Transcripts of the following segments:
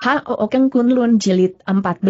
Hao Keng Kun Lun Jilid 14.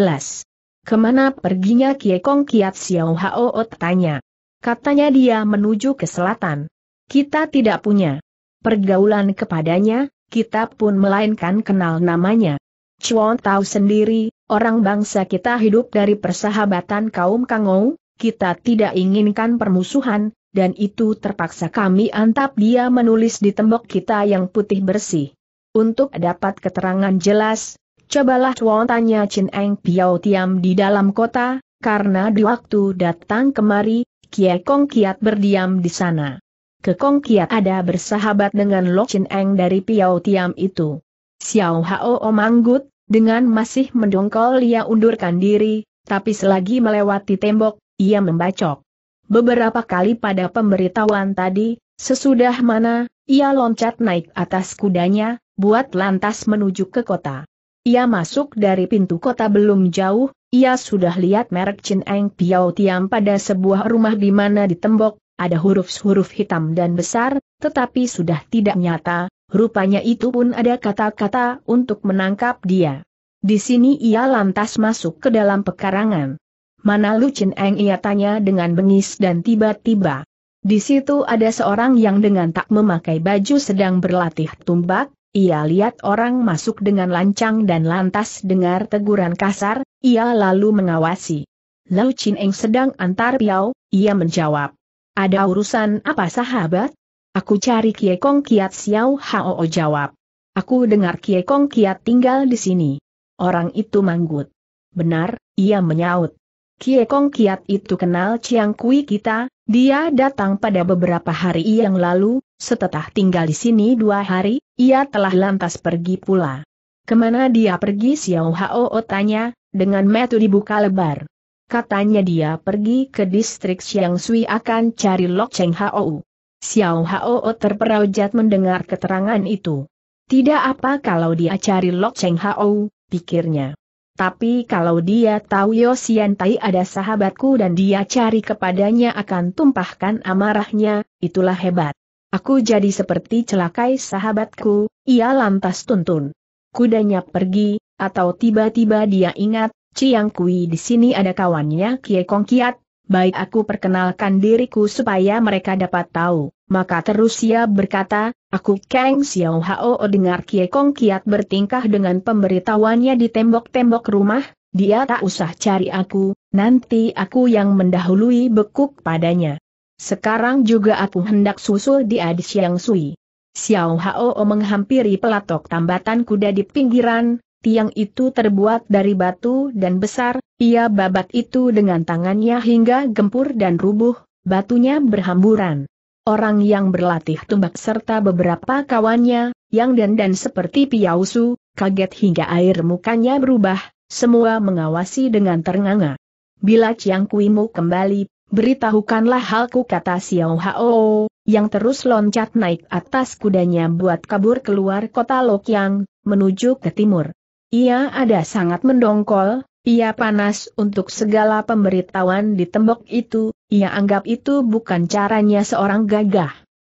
Kemana perginya Kie Kong Kiat Xiao Hao tanya. Katanya dia menuju ke selatan. Kita tidak punya pergaulan kepadanya, kita pun melainkan kenal namanya. Chuan tahu sendiri, orang bangsa kita hidup dari persahabatan kaum Kangou, kita tidak inginkan permusuhan, dan itu terpaksa kami antap dia menulis di tembok kita yang putih bersih. Untuk dapat keterangan jelas, cobalah Tuan tanya Chin Eng Piao Tiam di dalam kota, karena di waktu datang kemari, Kie Kong Kiat berdiam di sana. Kong Kiat ada bersahabat dengan Lo Chin Eng dari Piao Tiam itu. Xiao Hao Omanggut, dengan masih mendongkol ia undurkan diri, tapi selagi melewati tembok, ia membacok. Beberapa kali pada pemberitahuan tadi, sesudah mana, ia loncat naik atas kudanya, buat lantas menuju ke kota. Ia masuk dari pintu kota belum jauh, ia sudah lihat merek Chin Eng Piao Tiam pada sebuah rumah di mana di tembok, ada huruf-huruf hitam dan besar, tetapi sudah tidak nyata, rupanya itu pun ada kata-kata untuk menangkap dia. Di sini ia lantas masuk ke dalam pekarangan. Mana Lu Chin Eng ia tanya dengan bengis dan tiba-tiba. Di situ ada seorang yang dengan tak memakai baju sedang berlatih tumbak, ia lihat orang masuk dengan lancang dan lantas dengar teguran kasar, ia lalu mengawasi. Lau Chin Eng sedang antar piau, ia menjawab. Ada urusan apa sahabat? Aku cari Kie Kong Kiat Xiao Hao jawab. Aku dengar Kie Kong Kiat tinggal di sini. Orang itu manggut. Benar, ia menyaut. Kie Kong Kiat itu kenal Chiang Kui kita, dia datang pada beberapa hari yang lalu, setelah tinggal di sini dua hari, ia telah lantas pergi pula. Kemana dia pergi Xiao Hao tanya, dengan metu dibuka lebar. Katanya dia pergi ke distrik Xiang Sui akan cari Lok Cheng Hao. Xiao Hao terperaujat mendengar keterangan itu. Tidak apa kalau dia cari Lok Cheng Hao, pikirnya. Tapi kalau dia tahu Yosian Tai ada sahabatku dan dia cari kepadanya akan tumpahkan amarahnya, itulah hebat. Aku jadi seperti celakai sahabatku, ia lantas tuntun. Kudanya pergi, atau tiba-tiba dia ingat, Ciang Kui di sini ada kawannya Kie Kong Kiat, baik aku perkenalkan diriku supaya mereka dapat tahu. Maka terus ia berkata, aku Kang Xiao Hao dengar Kie Kong Kiat bertingkah dengan pemberitahuannya di tembok-tembok rumah, dia tak usah cari aku, nanti aku yang mendahului bekuk padanya. Sekarang juga aku hendak susul di Adis Siang Sui. Xiao Hao menghampiri pelatok tambatan kuda di pinggiran, tiang itu terbuat dari batu dan besar, ia babat itu dengan tangannya hingga gempur dan rubuh, batunya berhamburan. Orang yang berlatih tumbak serta beberapa kawannya, yang Dan dan seperti Piausu, kaget hingga air mukanya berubah, semua mengawasi dengan ternganga. Bila Chiang Kuimu kembali, beritahukanlah halku kata Xiao Hao, yang terus loncat naik atas kudanya buat kabur keluar kota Lokyang, menuju ke timur. Ia ada sangat mendongkol, ia panas untuk segala pemberitahuan di tembok itu, ia anggap itu bukan caranya seorang gagah.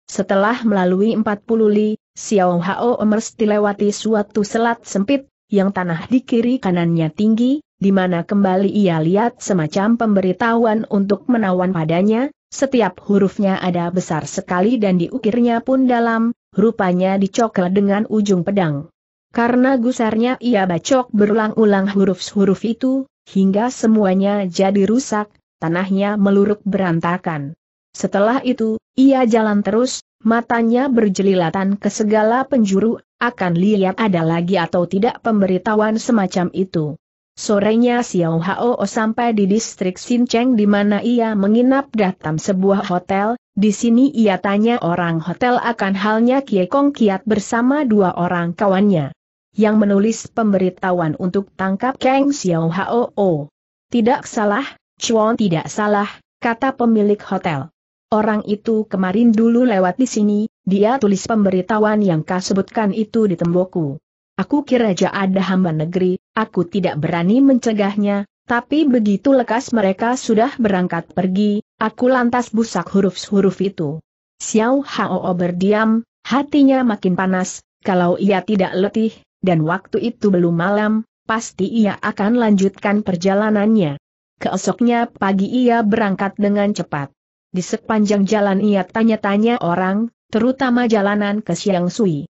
Setelah melalui 40 li, Xiao Hao mesti lewati suatu selat sempit, yang tanah di kiri kanannya tinggi, di mana kembali ia lihat semacam pemberitahuan untuk menawan padanya, setiap hurufnya ada besar sekali dan diukirnya pun dalam, rupanya dicokel dengan ujung pedang. Karena gusarnya ia bacok berulang-ulang huruf-huruf itu, hingga semuanya jadi rusak, tanahnya meluruk berantakan. Setelah itu, ia jalan terus, matanya berjelilatan ke segala penjuru, akan lihat ada lagi atau tidak pemberitahuan semacam itu. Sorenya Xiao Hao sampai di distrik Xincheng di mana ia menginap datang sebuah hotel, di sini ia tanya orang hotel akan halnya Kie Kong Kiat bersama dua orang kawannya. Yang menulis pemberitahuan untuk tangkap Kang Xiao Hao. Oh, tidak salah, Chuan tidak salah, kata pemilik hotel. Orang itu kemarin dulu lewat di sini, dia tulis pemberitahuan yang kau sebutkan itu di tembokku. Aku kira aja ada hamba negeri, aku tidak berani mencegahnya, tapi begitu lekas mereka sudah berangkat pergi, aku lantas busak huruf-huruf itu. Xiao Hao berdiam, hatinya makin panas, kalau ia tidak letih, dan waktu itu belum malam, pasti ia akan lanjutkan perjalanannya. Keesoknya pagi ia berangkat dengan cepat. Di sepanjang jalan ia tanya-tanya orang, terutama jalanan ke Siang Sui.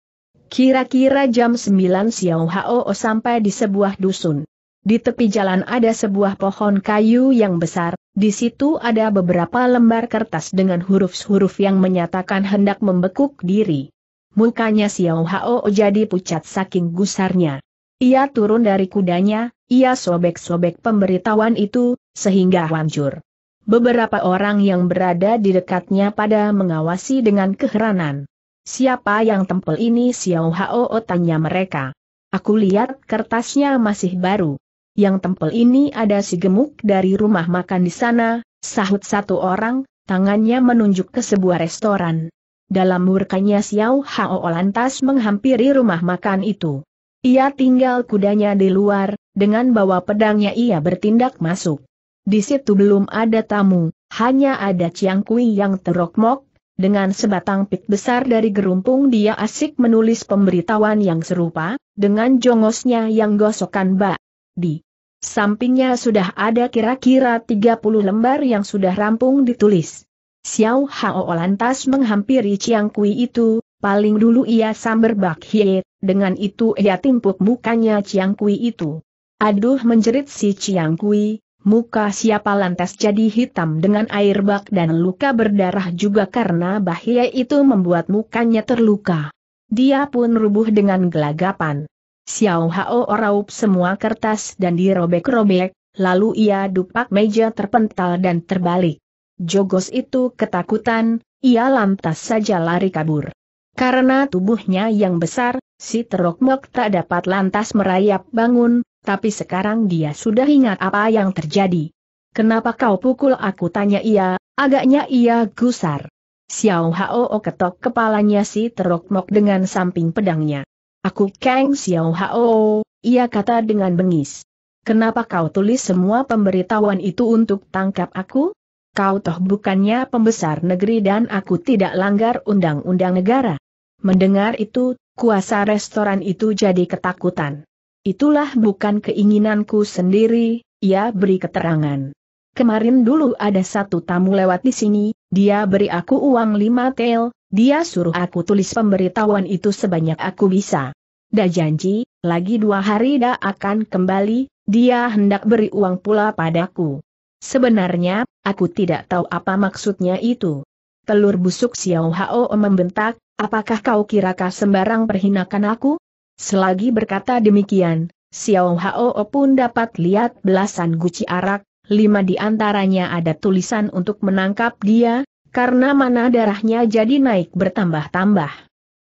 Kira-kira jam 9 Siang Hao sampai di sebuah dusun. Di tepi jalan ada sebuah pohon kayu yang besar, di situ ada beberapa lembar kertas dengan huruf-huruf yang menyatakan hendak membekuk diri. Mukanya Xiao Hao jadi pucat saking gusarnya. Ia turun dari kudanya, ia sobek-sobek pemberitahuan itu, sehingga hancur. Beberapa orang yang berada di dekatnya pada mengawasi dengan keheranan. Siapa yang tempel ini Xiao Hao tanya mereka. Aku lihat kertasnya masih baru. Yang tempel ini ada si gemuk dari rumah makan di sana, sahut satu orang, tangannya menunjuk ke sebuah restoran. Dalam murkanya Xiao Hao lantas menghampiri rumah makan itu. Ia tinggal kudanya di luar, dengan bawa pedangnya ia bertindak masuk. Di situ belum ada tamu, hanya ada Ciang Kui yang terokmok, dengan sebatang pik besar dari gerumpung dia asik menulis pemberitahuan yang serupa, dengan jongosnya yang gosokan bak. Di sampingnya sudah ada kira-kira 30 lembar yang sudah rampung ditulis. Xiao Hao lantas menghampiri Chiang Kui itu, paling dulu ia samber bak hie, dengan itu ia timpuk mukanya Chiang Kui itu. Aduh menjerit si Chiang Kui, Muka siapa lantas jadi hitam dengan air bak dan luka berdarah juga karena bahaya itu membuat mukanya terluka. Dia pun rubuh dengan gelagapan. Xiao Hao raup semua kertas dan dirobek-robek, lalu ia dupak meja terpental dan terbalik. Jogos itu ketakutan, ia lantas saja lari kabur. Karena tubuhnya yang besar, si terokmok tak dapat lantas merayap bangun, tapi sekarang dia sudah ingat apa yang terjadi. Kenapa kau pukul aku tanya ia, agaknya ia gusar. Xiao Hao ketok kepalanya si terokmok dengan samping pedangnya. Aku keng Xiao Hao, ia kata dengan bengis. Kenapa kau tulis semua pemberitahuan itu untuk tangkap aku? Kau toh bukannya pembesar negeri dan aku tidak langgar undang-undang negara. Mendengar itu, kuasa restoran itu jadi ketakutan. Itulah bukan keinginanku sendiri, ia beri keterangan. Kemarin dulu ada satu tamu lewat di sini, dia beri aku uang lima tel, dia suruh aku tulis pemberitahuan itu sebanyak aku bisa. Dah janji, lagi dua hari dah akan kembali, dia hendak beri uang pula padaku. Sebenarnya, aku tidak tahu apa maksudnya itu. Telur busuk Xiao Hao membentak, apakah kau kira sembarang perhinakan aku? Selagi berkata demikian, Xiao Hao pun dapat lihat belasan guci arak, lima di antaranya ada tulisan untuk menangkap dia, karena mana darahnya jadi naik bertambah-tambah.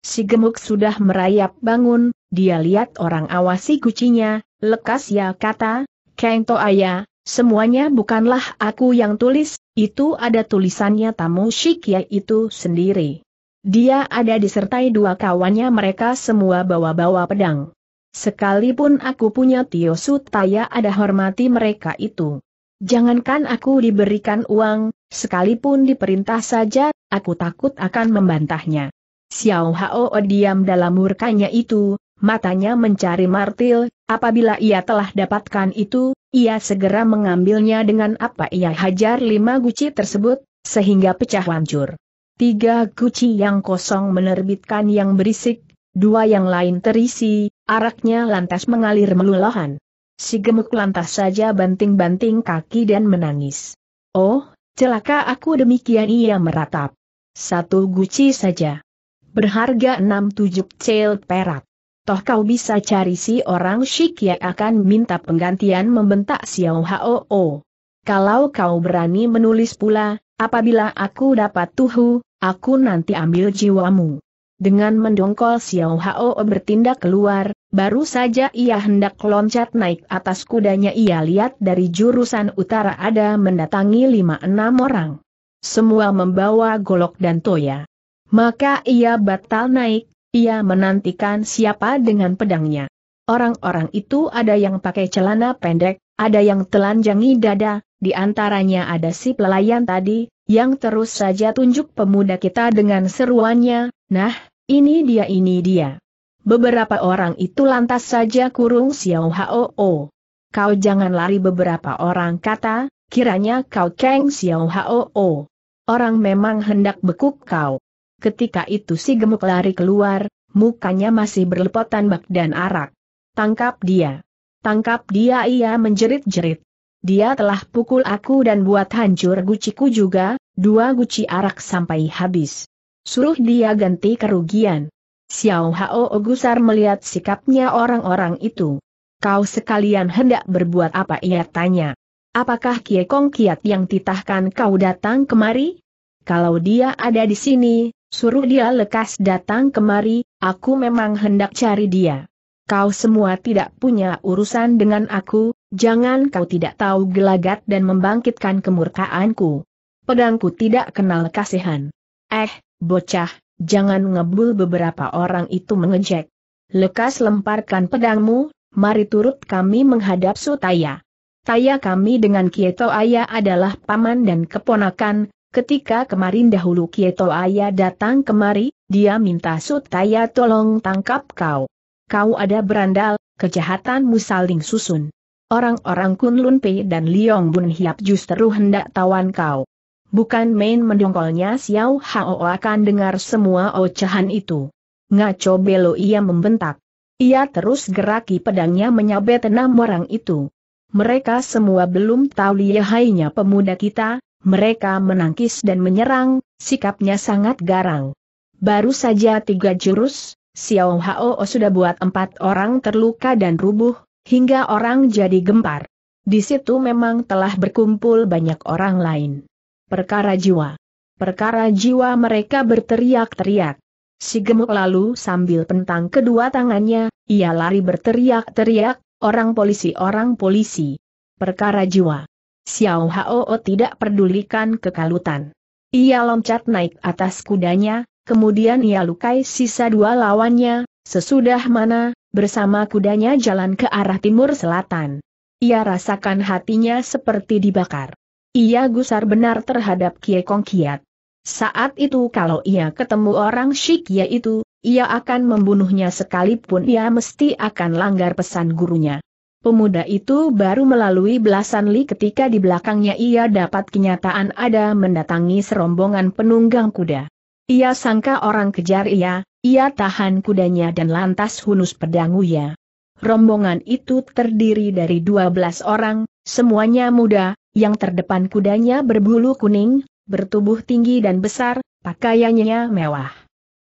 Si gemuk sudah merayap bangun, dia lihat orang awasi gucinya, lekas ya kata, Kang Toaya, semuanya bukanlah aku yang tulis, itu ada tulisannya tamu Shikia itu sendiri. Dia ada disertai dua kawannya mereka semua bawa-bawa pedang. Sekalipun aku punya Tio Sutaya ada hormati mereka itu. Jangankan aku diberikan uang, sekalipun diperintah saja, aku takut akan membantahnya. Xiao Hao diam dalam murkanya itu, matanya mencari martil, apabila ia telah dapatkan itu, ia segera mengambilnya dengan apa ia hajar lima guci tersebut, sehingga pecah hancur. Tiga guci yang kosong menerbitkan yang berisik, dua yang lain terisi, araknya lantas mengalir melulahan. Si gemuk lantas saja banting-banting kaki dan menangis. Oh, celaka aku demikian ia meratap. Satu guci saja. Berharga enam tujuh cel perak. Toh kau bisa cari si orang syik yang akan minta penggantian membentak Xiao Hao. Oh. Kalau kau berani menulis pula, apabila aku dapat tuhu, Aku nanti ambil jiwamu. Dengan mendongkol Xiao Hao bertindak keluar, baru saja ia hendak loncat naik atas kudanya ia lihat dari jurusan utara ada mendatangi lima enam orang. Semua membawa golok dan toya. Maka ia batal naik, ia menantikan siapa dengan pedangnya. Orang-orang itu ada yang pakai celana pendek, ada yang telanjangi dada, di antaranya ada si pelayan tadi, yang terus saja tunjuk pemuda kita dengan seruannya, nah, ini dia ini dia. Beberapa orang itu lantas saja kurung Xiao Hao. Kau jangan lari beberapa orang kata, kiranya kau Kang Xiao Hao. Orang memang hendak bekuk kau. Ketika itu si gemuk lari keluar, mukanya masih berlepotan bak dan arak. Tangkap dia. Tangkap dia ia menjerit-jerit. Dia telah pukul aku dan buat hancur guciku juga, dua guci arak sampai habis. Suruh dia ganti kerugian. Xiao Hao Ogusar melihat sikapnya orang-orang itu. Kau sekalian hendak berbuat apa ia tanya. Apakah Kie Kong Kiat yang titahkan kau datang kemari? Kalau dia ada di sini, suruh dia lekas datang kemari, aku memang hendak cari dia. Kau semua tidak punya urusan dengan aku, Jangan kau tidak tahu gelagat dan membangkitkan kemurkaanku. Pedangku tidak kenal kasihan. Eh, bocah, jangan ngebul beberapa orang itu mengejek. Lekas lemparkan pedangmu, mari turut kami menghadap Sutaya. Taya kami dengan Kieto Aya adalah paman dan keponakan, ketika kemarin dahulu Kieto Aya datang kemari, dia minta Sutaya tolong tangkap kau. Kau ada berandal, kejahatanmu saling susun. Orang-orang Kunlun Pei dan Liong Bun Hiap justru hendak tawan kau. Bukan main mendongkolnya Xiao Hao akan dengar semua ocehan itu. Ngaco belo ia membentak. Ia terus geraki pedangnya menyabet enam orang itu. Mereka semua belum tahu lihainya pemuda kita, mereka menangkis dan menyerang, sikapnya sangat garang. Baru saja tiga jurus, Xiao Hao sudah buat empat orang terluka dan rubuh, hingga orang jadi gempar. Di situ memang telah berkumpul banyak orang lain. Perkara jiwa. Perkara jiwa mereka berteriak-teriak. Si gemuk lalu sambil pentang kedua tangannya, ia lari berteriak-teriak, orang polisi orang polisi. Perkara jiwa. Xiao Hao tidak pedulikan kekalutan. Ia loncat naik atas kudanya, kemudian ia lukai sisa dua lawannya, sesudah mana, bersama kudanya jalan ke arah timur selatan. Ia rasakan hatinya seperti dibakar. Ia gusar benar terhadap Kie Kong Kiat. Saat itu kalau ia ketemu orang Shik yaitu, ia akan membunuhnya sekalipun ia mesti akan langgar pesan gurunya. Pemuda itu baru melalui belasan li ketika di belakangnya ia dapat kenyataan ada mendatangi serombongan penunggang kuda. Ia sangka orang kejar ia, ia tahan kudanya dan lantas hunus pedanguya. Rombongan itu terdiri dari 12 orang, semuanya muda, yang terdepan kudanya berbulu kuning, bertubuh tinggi dan besar, pakaiannya mewah.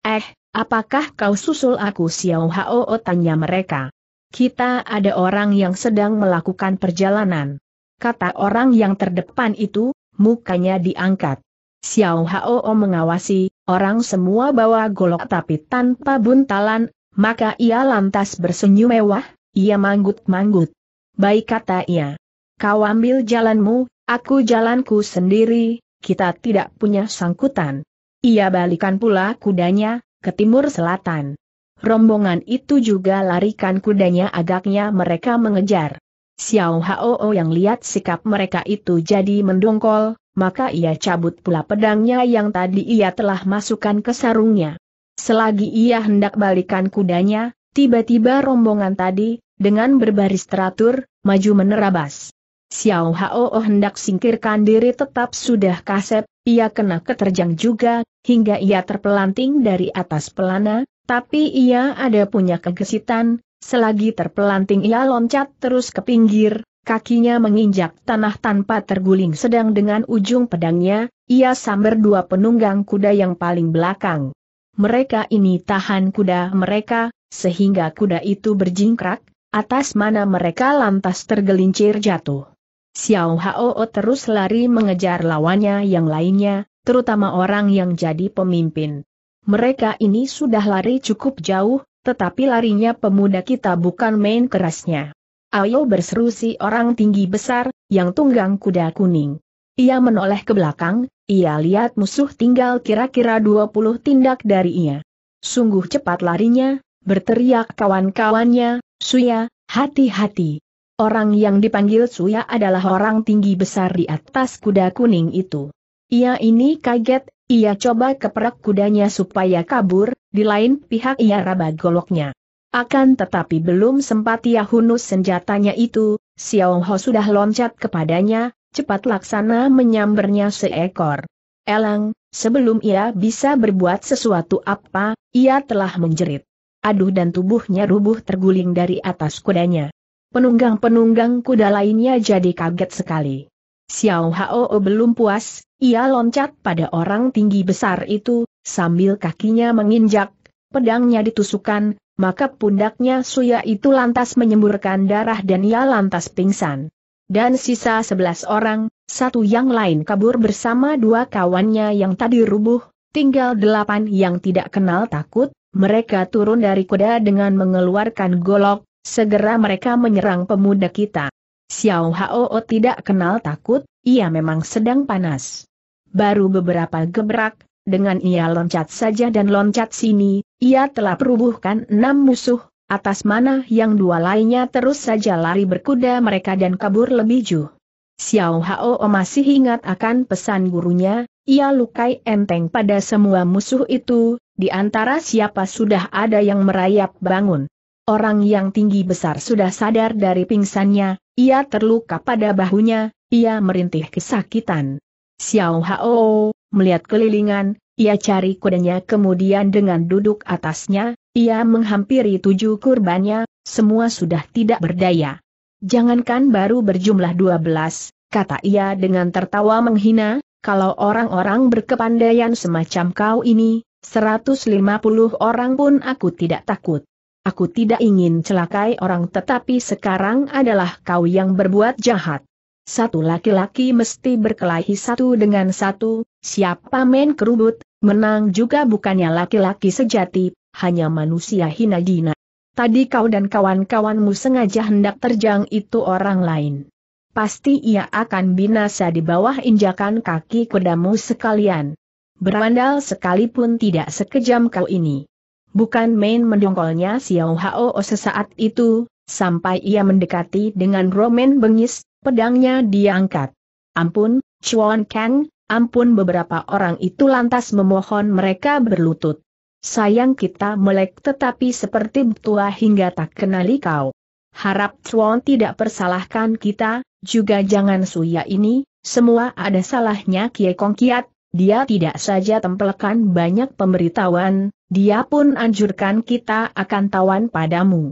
Eh, apakah kau susul aku Xiao Hao tanya mereka. Kita ada orang yang sedang melakukan perjalanan. Kata orang yang terdepan itu, mukanya diangkat. Xiao Hao mengawasi, Orang semua bawa golok tapi tanpa buntalan, maka ia lantas bersenyum mewah, ia manggut-manggut. Baik kata ia. Kau ambil jalanmu, aku jalanku sendiri, kita tidak punya sangkutan. Ia balikan pula kudanya, ke timur selatan. Rombongan itu juga larikan kudanya agaknya mereka mengejar. Xiao Hao yang lihat sikap mereka itu jadi mendongkol, maka ia cabut pula pedangnya yang tadi ia telah masukkan ke sarungnya. Selagi ia hendak balikan kudanya, tiba-tiba rombongan tadi, dengan berbaris teratur, maju menerabas. Xiao Hao hendak singkirkan diri tetap sudah kasep, ia kena keterjang juga, hingga ia terpelanting dari atas pelana, tapi ia ada punya kegesitan, selagi terpelanting ia loncat terus ke pinggir, kakinya menginjak tanah tanpa terguling sedang dengan ujung pedangnya, ia samber dua penunggang kuda yang paling belakang. Mereka ini tahan kuda mereka, sehingga kuda itu berjingkrak, atas mana mereka lantas tergelincir jatuh. Xiao Hao terus lari mengejar lawannya yang lainnya, terutama orang yang jadi pemimpin. Mereka ini sudah lari cukup jauh, tetapi larinya pemuda kita bukan main kerasnya. Ayo berseru si orang tinggi besar, yang tunggang kuda kuning. Ia menoleh ke belakang, ia lihat musuh tinggal kira-kira 20 tindak dari ia. Sungguh cepat larinya, berteriak kawan-kawannya, Suya, hati-hati. Orang yang dipanggil Suya adalah orang tinggi besar di atas kuda kuning itu. Ia ini kaget, ia coba keperak kudanya supaya kabur, di lain pihak ia raba goloknya. Akan tetapi belum sempat ia hunus senjatanya itu, Xiao Ho sudah loncat kepadanya, cepat laksana menyambernya seekor. Elang, sebelum ia bisa berbuat sesuatu apa, ia telah menjerit. Aduh dan tubuhnya rubuh terguling dari atas kudanya. Penunggang-penunggang kuda lainnya jadi kaget sekali. Xiao Hao belum puas, ia loncat pada orang tinggi besar itu, sambil kakinya menginjak, pedangnya ditusukan, maka pundaknya Suya itu lantas menyemburkan darah dan ia lantas pingsan. Dan sisa sebelas orang, satu yang lain kabur bersama dua kawannya yang tadi rubuh, tinggal delapan yang tidak kenal takut, mereka turun dari kuda dengan mengeluarkan golok, segera mereka menyerang pemuda kita. Xiao Hao tidak kenal takut, ia memang sedang panas. Baru beberapa gebrak, dengan ia loncat saja dan loncat sini, ia telah perubuhkan enam musuh, atas mana yang dua lainnya terus saja lari berkuda mereka dan kabur lebih jauh. Xiao Hao masih ingat akan pesan gurunya, ia lukai enteng pada semua musuh itu, di antara siapa sudah ada yang merayap bangun. Orang yang tinggi besar sudah sadar dari pingsannya, ia terluka pada bahunya, ia merintih kesakitan. Xiao Hao, melihat kelilingan, ia cari kudanya kemudian dengan duduk atasnya, ia menghampiri tujuh kurbannya, semua sudah tidak berdaya. Jangankan baru berjumlah dua belas, kata ia dengan tertawa menghina, kalau orang-orang berkepandaian semacam kau ini, seratus lima puluh orang pun aku tidak takut. Aku tidak ingin celakai orang tetapi sekarang adalah kau yang berbuat jahat. Satu laki-laki mesti berkelahi satu dengan satu, siapa main kerubut, menang juga bukannya laki-laki sejati, hanya manusia hina dina. Tadi kau dan kawan-kawanmu sengaja hendak terjang itu orang lain. Pasti ia akan binasa di bawah injakan kaki kudamu sekalian. Berandal sekalipun tidak sekejam kau ini. Bukan main mendongkolnya Xiao Hao sesaat itu, Sampai ia mendekati dengan Roman bengis, pedangnya diangkat. Ampun, Chuan Kang, ampun beberapa orang itu lantas memohon mereka berlutut. Sayang kita melek tetapi seperti tua hingga tak kenali kau. Harap Chuan tidak persalahkan kita, juga jangan suya ini, semua ada salahnya Kie Kong Kiat, dia tidak saja tempelkan banyak pemberitahuan, dia pun anjurkan kita akan tawan padamu.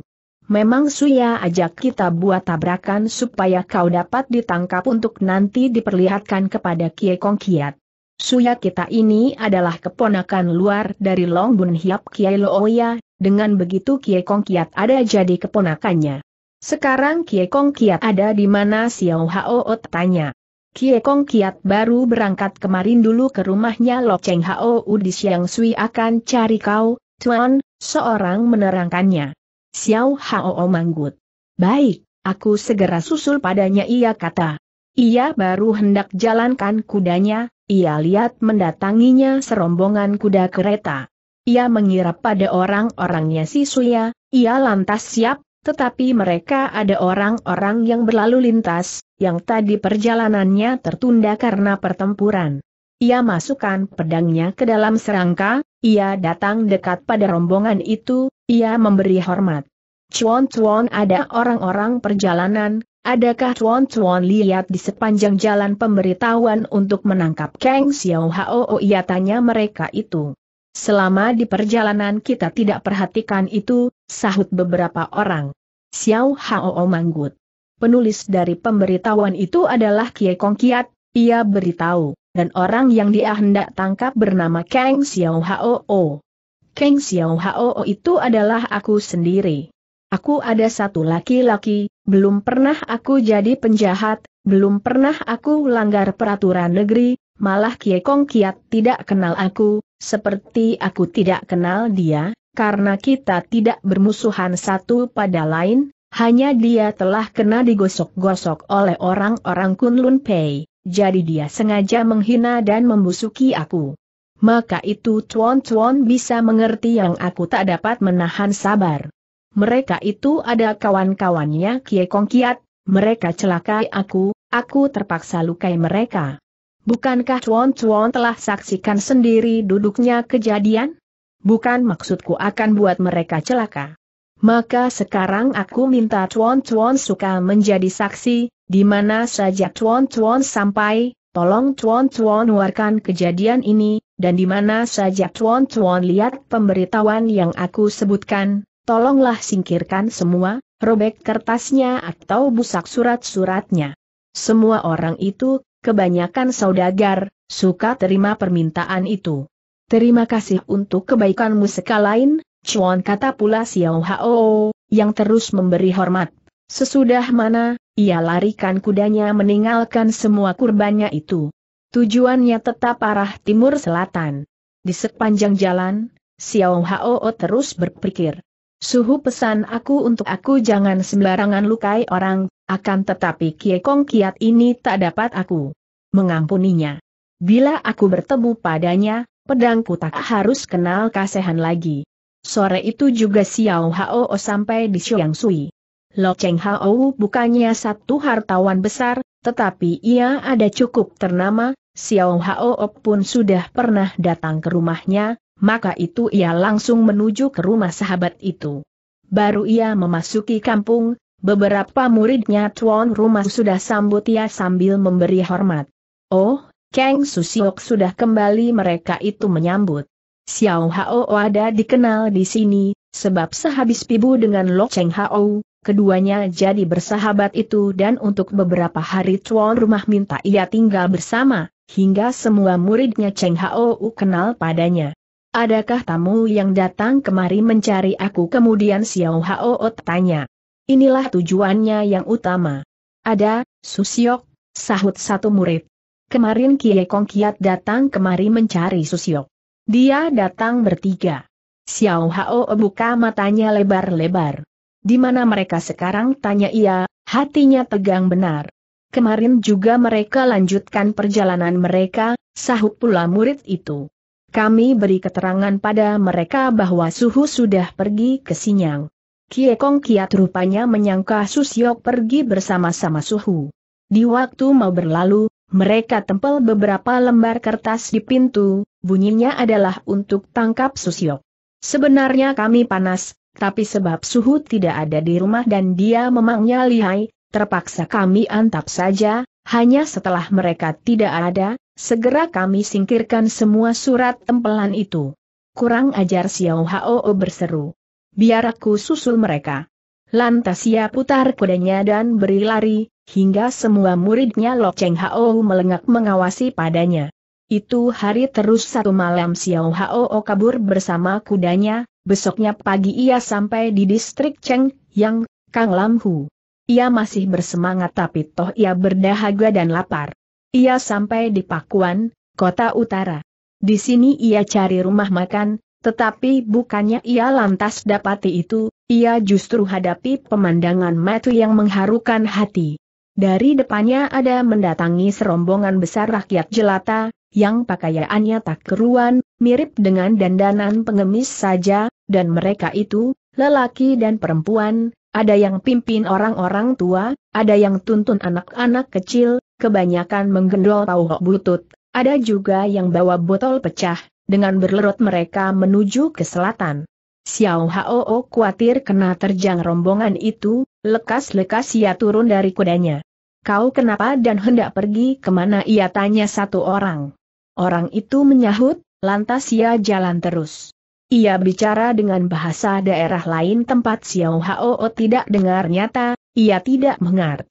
Memang Suya ajak kita buat tabrakan supaya kau dapat ditangkap untuk nanti diperlihatkan kepada Kie Kong Kiat. Suya kita ini adalah keponakan luar dari Long Bun Hiap Kie Looya, oh dengan begitu Kie Kong Kiat ada jadi keponakannya. Sekarang Kie Kong Kiat ada di mana Xiao Hao Ot tanya. Kie Kong Kiat baru berangkat kemarin dulu ke rumahnya Lo Cheng Hao di Siang Sui akan cari kau, Tuan, seorang menerangkannya. Xiao Hao manggut. Baik, aku segera susul padanya ia kata. Ia baru hendak jalankan kudanya, ia lihat mendatanginya serombongan kuda kereta. Ia mengira pada orang-orangnya si Suya, ia lantas siap, tetapi mereka ada orang-orang yang berlalu lintas, yang tadi perjalanannya tertunda karena pertempuran. Ia masukkan pedangnya ke dalam serangka, ia datang dekat pada rombongan itu, ia memberi hormat. Cuan-cuan ada orang-orang perjalanan, adakah cuan-cuan lihat di sepanjang jalan pemberitahuan untuk menangkap Kang Xiao Hao ia tanya mereka itu. Selama di perjalanan kita tidak perhatikan itu, sahut beberapa orang. Xiao Hao manggut. Penulis dari pemberitahuan itu adalah Kie Kong Kiat, ia beritahu dan orang yang dia hendak tangkap bernama Kang Xiao Hao. Kang Xiao Hao itu adalah aku sendiri. Aku ada satu laki-laki, belum pernah aku jadi penjahat, belum pernah aku langgar peraturan negeri, malah Kie Kong Kiat tidak kenal aku, seperti aku tidak kenal dia, karena kita tidak bermusuhan satu pada lain, hanya dia telah kena digosok-gosok oleh orang-orang Kunlun Pei. Jadi dia sengaja menghina dan membusuki aku. Maka itu cuan-cuan bisa mengerti yang aku tak dapat menahan sabar. Mereka itu ada kawan-kawannya Kie Kong Kiat, mereka celakai aku, aku terpaksa lukai mereka. Bukankah cuan-cuan telah saksikan sendiri duduknya kejadian? Bukan maksudku akan buat mereka celaka. Maka sekarang aku minta Tuan Tuan suka menjadi saksi, di mana saja Tuan Tuan sampai, tolong Tuan Tuan warkan kejadian ini, dan di mana saja Tuan Tuan lihat pemberitahuan yang aku sebutkan, tolonglah singkirkan semua, robek kertasnya atau busak surat-suratnya. Semua orang itu, kebanyakan saudagar, suka terima permintaan itu. Terima kasih untuk kebaikanmu sekalain, Cuan kata pula Xiao Hao, yang terus memberi hormat. Sesudah mana, ia larikan kudanya meninggalkan semua kurbannya itu. Tujuannya tetap arah timur selatan. Di sepanjang jalan, Xiao Hao terus berpikir. Suhu pesan aku untuk aku jangan sembarangan lukai orang, akan tetapi Kie Kong Kiat ini tak dapat aku mengampuninya. Bila aku bertemu padanya, pedangku tak harus kenal kasehan lagi. Sore itu juga Xiao Hao sampai di Xiang Sui. Lo Cheng Hao bukannya satu hartawan besar, tetapi ia ada cukup ternama, Xiao Hao pun sudah pernah datang ke rumahnya, maka itu ia langsung menuju ke rumah sahabat itu. Baru ia memasuki kampung, beberapa muridnya tuan rumah sudah sambut ia sambil memberi hormat. Oh, Kang Susiok sudah kembali mereka itu menyambut. Xiao Hao ada dikenal di sini, sebab sehabis pibu dengan Lo Cheng Hao, keduanya jadi bersahabat itu dan untuk beberapa hari tuan rumah minta ia tinggal bersama, hingga semua muridnya Cheng Hao kenal padanya. Adakah tamu yang datang kemari mencari aku? Kemudian Xiao Hao tanya. Inilah tujuannya yang utama. Ada, Susiok, sahut satu murid. Kemarin Kie Kong Kiat datang kemari mencari Susiok. Dia datang bertiga. Xiao Hao buka matanya lebar-lebar. Di mana mereka sekarang tanya ia, hatinya tegang benar. Kemarin juga mereka lanjutkan perjalanan mereka, sahut pula murid itu. Kami beri keterangan pada mereka bahwa Suhu sudah pergi ke Sinyang. Kiekong Kiat rupanya menyangka Susiok pergi bersama-sama Suhu. Di waktu mau berlalu, mereka tempel beberapa lembar kertas di pintu, bunyinya adalah untuk tangkap Susio. Sebenarnya kami panas, tapi sebab suhu tidak ada di rumah dan dia memangnya lihai, terpaksa kami antap saja, hanya setelah mereka tidak ada, segera kami singkirkan semua surat tempelan itu. Kurang ajar Xiao Hao berseru. Biar aku susul mereka. Lantas ia putar kudanya dan beri lari, hingga semua muridnya Lo Cheng Hao melengak mengawasi padanya. Itu hari terus satu malam Xiao Hao kabur bersama kudanya, besoknya pagi ia sampai di distrik Cheng, yang, Kang Lam Hu. Ia masih bersemangat tapi toh ia berdahaga dan lapar. Ia sampai di Pakuan, kota utara. Di sini ia cari rumah makan, tetapi bukannya ia lantas dapati itu, ia justru hadapi pemandangan matu yang mengharukan hati. Dari depannya ada mendatangi serombongan besar rakyat jelata, yang pakaiannya tak keruan, mirip dengan dandanan pengemis saja, dan mereka itu, lelaki dan perempuan, ada yang pimpin orang-orang tua, ada yang tuntun anak-anak kecil, kebanyakan menggendol pauhok butut, ada juga yang bawa botol pecah, dengan berlerut mereka menuju ke selatan. Xiao Hao khawatir kena terjang rombongan itu, Lekas-lekas ia turun dari kudanya. Kau kenapa dan hendak pergi kemana ia tanya satu orang. Orang itu menyahut, lantas ia jalan terus. Ia bicara dengan bahasa daerah lain tempat Xiao Hao tidak dengar nyata, ia tidak mengar.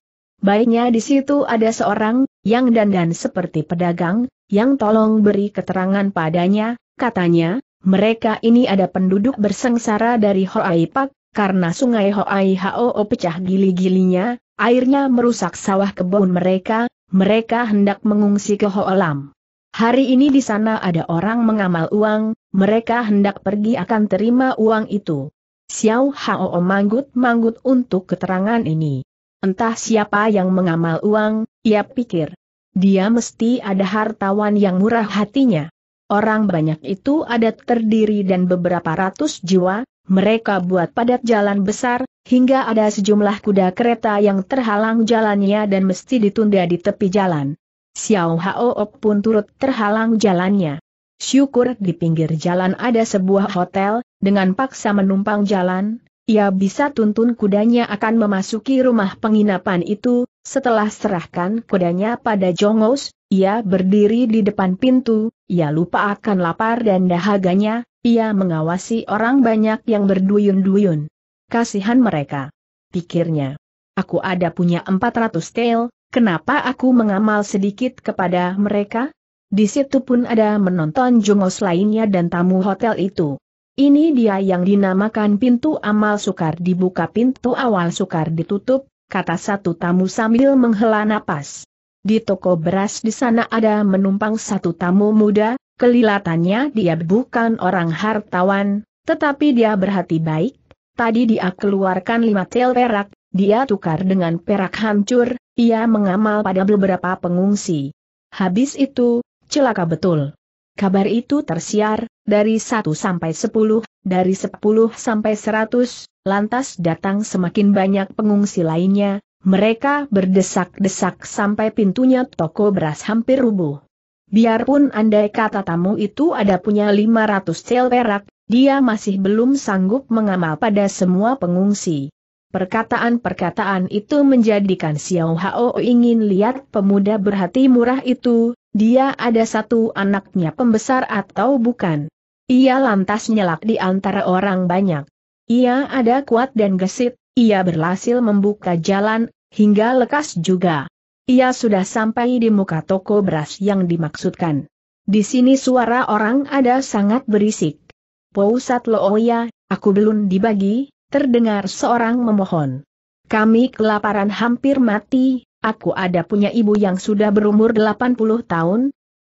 Baiknya di situ ada seorang, yang dandan seperti pedagang, yang tolong beri keterangan padanya, katanya, mereka ini ada penduduk bersengsara dari Hoai Pak, karena sungai Hoai Hoo pecah gili-gilinya, airnya merusak sawah kebun mereka, mereka hendak mengungsi ke Lam. Hari ini di sana ada orang mengamal uang, mereka hendak pergi akan terima uang itu. Xiao Hao manggut-manggut untuk keterangan ini. Entah siapa yang mengamal uang, ia pikir. Dia mesti ada hartawan yang murah hatinya. Orang banyak itu adat terdiri dan beberapa ratus jiwa, mereka buat padat jalan besar, hingga ada sejumlah kuda kereta yang terhalang jalannya dan mesti ditunda di tepi jalan. Xiao Hao pun turut terhalang jalannya. Syukur di pinggir jalan ada sebuah hotel, dengan paksa menumpang jalan, ia bisa tuntun kudanya akan memasuki rumah penginapan itu, setelah serahkan kudanya pada Jongos, ia berdiri di depan pintu, ia lupa akan lapar dan dahaganya, ia mengawasi orang banyak yang berduyun-duyun. Kasihan mereka. Pikirnya. Aku ada punya 400 tail, kenapa aku mengamal sedikit kepada mereka? Di situ pun ada menonton jongos lainnya dan tamu hotel itu. Ini dia yang dinamakan pintu amal sukar dibuka pintu awal sukar ditutup, kata satu tamu sambil menghela napas. Di toko beras di sana ada menumpang satu tamu muda, Kelilatannya dia bukan orang hartawan, tetapi dia berhati baik. Tadi dia keluarkan lima tel perak, dia tukar dengan perak hancur, ia mengamal pada beberapa pengungsi. Habis itu, celaka betul. Kabar itu tersiar, dari satu sampai sepuluh, dari sepuluh sampai seratus. lantas datang semakin banyak pengungsi lainnya, mereka berdesak-desak sampai pintunya toko beras hampir rubuh. Biarpun andai kata tamu itu ada punya 500 sel perak, dia masih belum sanggup mengamal pada semua pengungsi. Perkataan-perkataan itu menjadikan Xiao Hao ingin lihat pemuda berhati murah itu, dia ada satu anaknya pembesar atau bukan. Ia lantas nyelak di antara orang banyak. Ia ada kuat dan gesit, ia berhasil membuka jalan, hingga lekas juga. Ia sudah sampai di muka toko beras yang dimaksudkan. Di sini suara orang ada sangat berisik. Pousat Looya, oh aku belum dibagi, terdengar seorang memohon. Kami kelaparan hampir mati, aku ada punya ibu yang sudah berumur 80 tahun.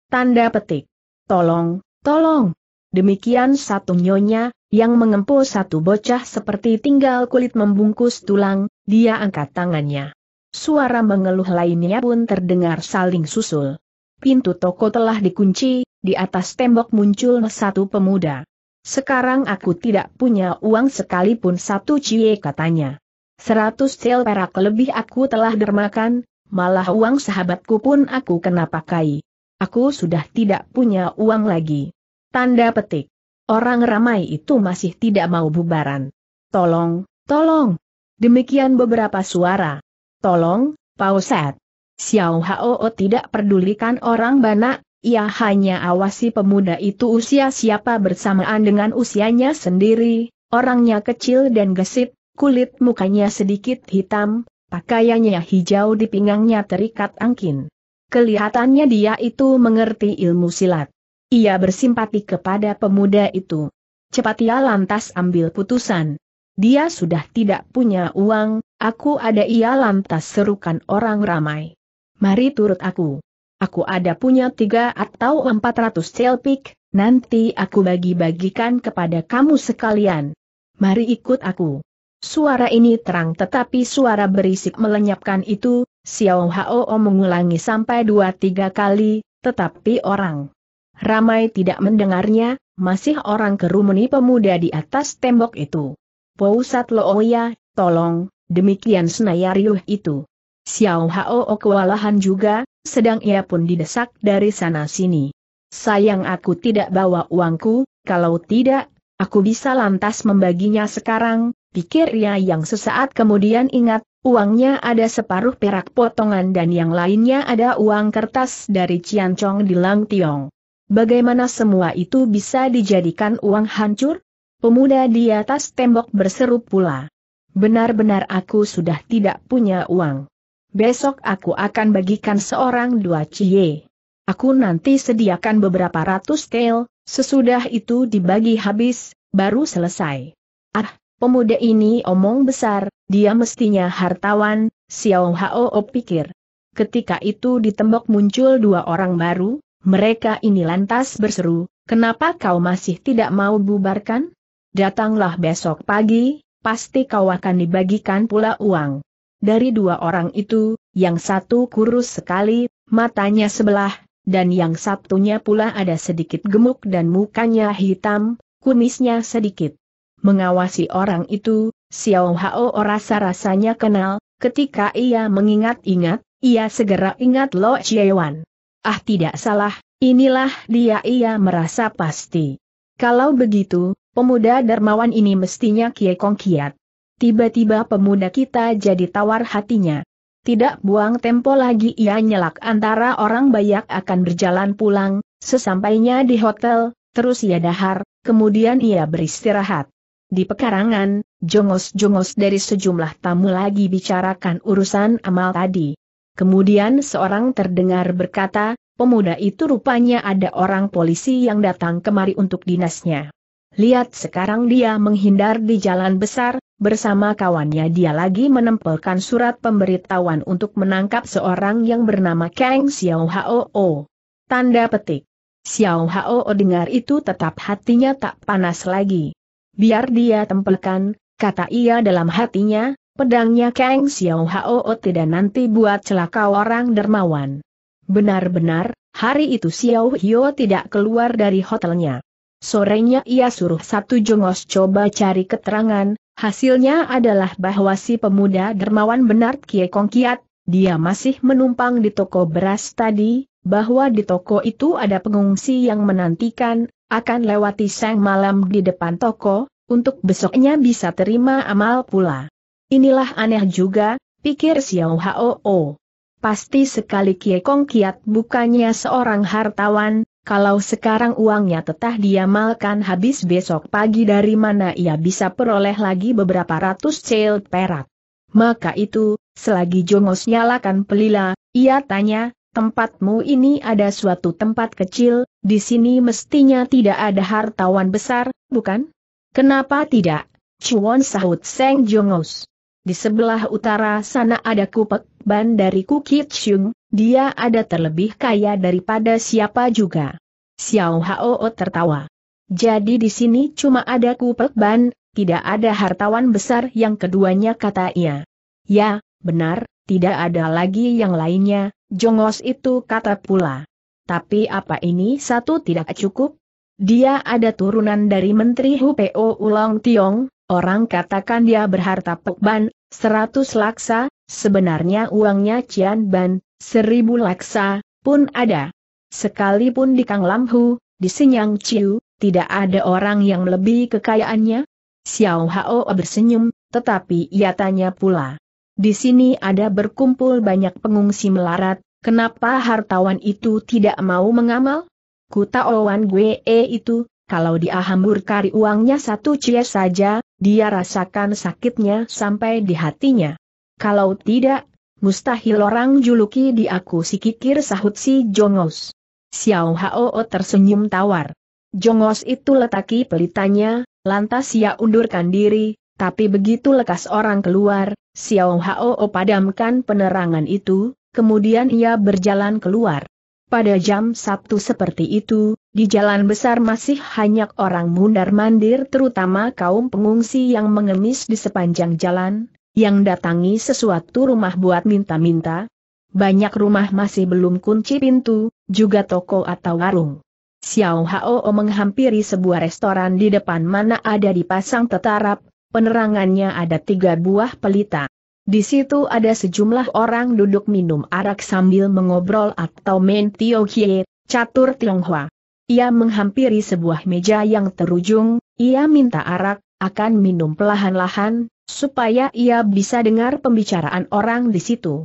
Tanda petik. Tolong, tolong. Demikian satu nyonya, yang mengempul satu bocah seperti tinggal kulit membungkus tulang, dia angkat tangannya. Suara mengeluh lainnya pun terdengar saling susul. Pintu toko telah dikunci, di atas tembok muncul satu pemuda. Sekarang aku tidak punya uang sekalipun satu cie katanya. Seratus sel perak lebih aku telah dermakan, malah uang sahabatku pun aku kena pakai. Aku sudah tidak punya uang lagi. Tanda petik. Orang ramai itu masih tidak mau bubaran. Tolong, tolong. Demikian beberapa suara. Tolong, Pauset. Xiao Hao tidak pedulikan orang banak, ia hanya awasi pemuda itu usia siapa bersamaan dengan usianya sendiri, orangnya kecil dan gesit, kulit mukanya sedikit hitam, pakaiannya hijau di pinggangnya terikat angkin. Kelihatannya dia itu mengerti ilmu silat. Ia bersimpati kepada pemuda itu. Cepat ia lantas ambil putusan. Dia sudah tidak punya uang, aku ada ia lantas serukan orang ramai. Mari turut aku. Aku ada punya tiga atau empat ratus celpik, nanti aku bagi-bagikan kepada kamu sekalian. Mari ikut aku. Suara ini terang tetapi suara berisik melenyapkan itu, Xiao Hao mengulangi sampai dua tiga kali, tetapi orang ramai tidak mendengarnya, masih orang kerumuni pemuda di atas tembok itu. Pousat Looya, oh tolong, demikian senayariuh itu. Xiao Hao kewalahan juga, sedang ia pun didesak dari sana-sini. Sayang aku tidak bawa uangku, kalau tidak, aku bisa lantas membaginya sekarang, pikir ia yang sesaat kemudian ingat, uangnya ada separuh perak potongan dan yang lainnya ada uang kertas dari Ciancong di Langtiong. Bagaimana semua itu bisa dijadikan uang hancur? Pemuda di atas tembok berseru pula. Benar-benar aku sudah tidak punya uang. Besok aku akan bagikan seorang dua cie. Aku nanti sediakan beberapa ratus tel, sesudah itu dibagi habis, baru selesai. Ah, pemuda ini omong besar, dia mestinya hartawan, Xiao Hao pikir. Ketika itu di tembok muncul dua orang baru, mereka ini lantas berseru, kenapa kau masih tidak mau bubarkan? datanglah besok pagi, pasti kau akan dibagikan pula uang. Dari dua orang itu, yang satu kurus sekali, matanya sebelah, dan yang satunya pula ada sedikit gemuk dan mukanya hitam, kumisnya sedikit. Mengawasi orang itu, Xiao Hao rasa-rasanya kenal, ketika ia mengingat-ingat, ia segera ingat Lo Chiewan. Ah tidak salah, inilah dia ia merasa pasti. Kalau begitu, Pemuda dermawan ini mestinya Kie Kong Kiat. Tiba-tiba pemuda kita jadi tawar hatinya. Tidak buang tempo lagi ia nyelak antara orang banyak akan berjalan pulang, sesampainya di hotel, terus ia dahar, kemudian ia beristirahat. Di pekarangan, jongos-jongos dari sejumlah tamu lagi bicarakan urusan amal tadi. Kemudian seorang terdengar berkata, pemuda itu rupanya ada orang polisi yang datang kemari untuk dinasnya. Lihat sekarang dia menghindar di jalan besar, bersama kawannya dia lagi menempelkan surat pemberitahuan untuk menangkap seorang yang bernama Kang Xiao Hao. Tanda petik. Xiao Hao dengar itu tetap hatinya tak panas lagi. Biar dia tempelkan, kata ia dalam hatinya, pedangnya Kang Xiao Hao tidak nanti buat celaka orang dermawan. Benar-benar, hari itu Xiao Hio tidak keluar dari hotelnya. Sorenya ia suruh satu jongos coba cari keterangan, hasilnya adalah bahwa si pemuda dermawan benar kie kong Kiat, dia masih menumpang di toko beras tadi, bahwa di toko itu ada pengungsi yang menantikan, akan lewati sang malam di depan toko, untuk besoknya bisa terima amal pula. Inilah aneh juga, pikir Xiao Hao. Pasti sekali kie kong Kiat bukannya seorang hartawan, kalau sekarang uangnya tetah diamalkan habis besok pagi dari mana ia bisa peroleh lagi beberapa ratus cel perak. Maka itu, selagi jongos nyalakan pelila, ia tanya, tempatmu ini ada suatu tempat kecil, di sini mestinya tidak ada hartawan besar, bukan? Kenapa tidak? Cuan sahut Seng Jongos. Di sebelah utara sana ada kupek ban dari Kukit Syung, dia ada terlebih kaya daripada siapa juga. Xiao Hao tertawa. Jadi di sini cuma ada kupek ban, tidak ada hartawan besar yang keduanya kata ia. Ya, benar, tidak ada lagi yang lainnya, jongos itu kata pula. Tapi apa ini satu tidak cukup? Dia ada turunan dari Menteri Hupo Ulang Tiong, Orang katakan dia berharta pekban, seratus laksa, sebenarnya uangnya Cian Ban, seribu laksa, pun ada. Sekalipun di Kang Lamhu, di Sinyang Ciu, tidak ada orang yang lebih kekayaannya? Xiao Hao bersenyum, tetapi ia tanya pula. Di sini ada berkumpul banyak pengungsi melarat, kenapa hartawan itu tidak mau mengamal? Owan Gue itu, kalau dia hamburkari uangnya satu cies saja, dia rasakan sakitnya sampai di hatinya. Kalau tidak, mustahil orang juluki di aku si kikir sahut si Jongos. Xiao Hao tersenyum tawar. Jongos itu letaki pelitanya, lantas ia undurkan diri, tapi begitu lekas orang keluar, Xiao Hao padamkan penerangan itu, kemudian ia berjalan keluar. Pada jam Sabtu seperti itu, di jalan besar masih hanya orang mundar-mandir terutama kaum pengungsi yang mengemis di sepanjang jalan, yang datangi sesuatu rumah buat minta-minta. Banyak rumah masih belum kunci pintu, juga toko atau warung. Xiao Hao menghampiri sebuah restoran di depan mana ada dipasang tetarap, penerangannya ada tiga buah pelita. Di situ ada sejumlah orang duduk minum arak sambil mengobrol atau main Hie, catur Tionghoa. Ia menghampiri sebuah meja yang terujung, ia minta arak, akan minum pelahan lahan supaya ia bisa dengar pembicaraan orang di situ.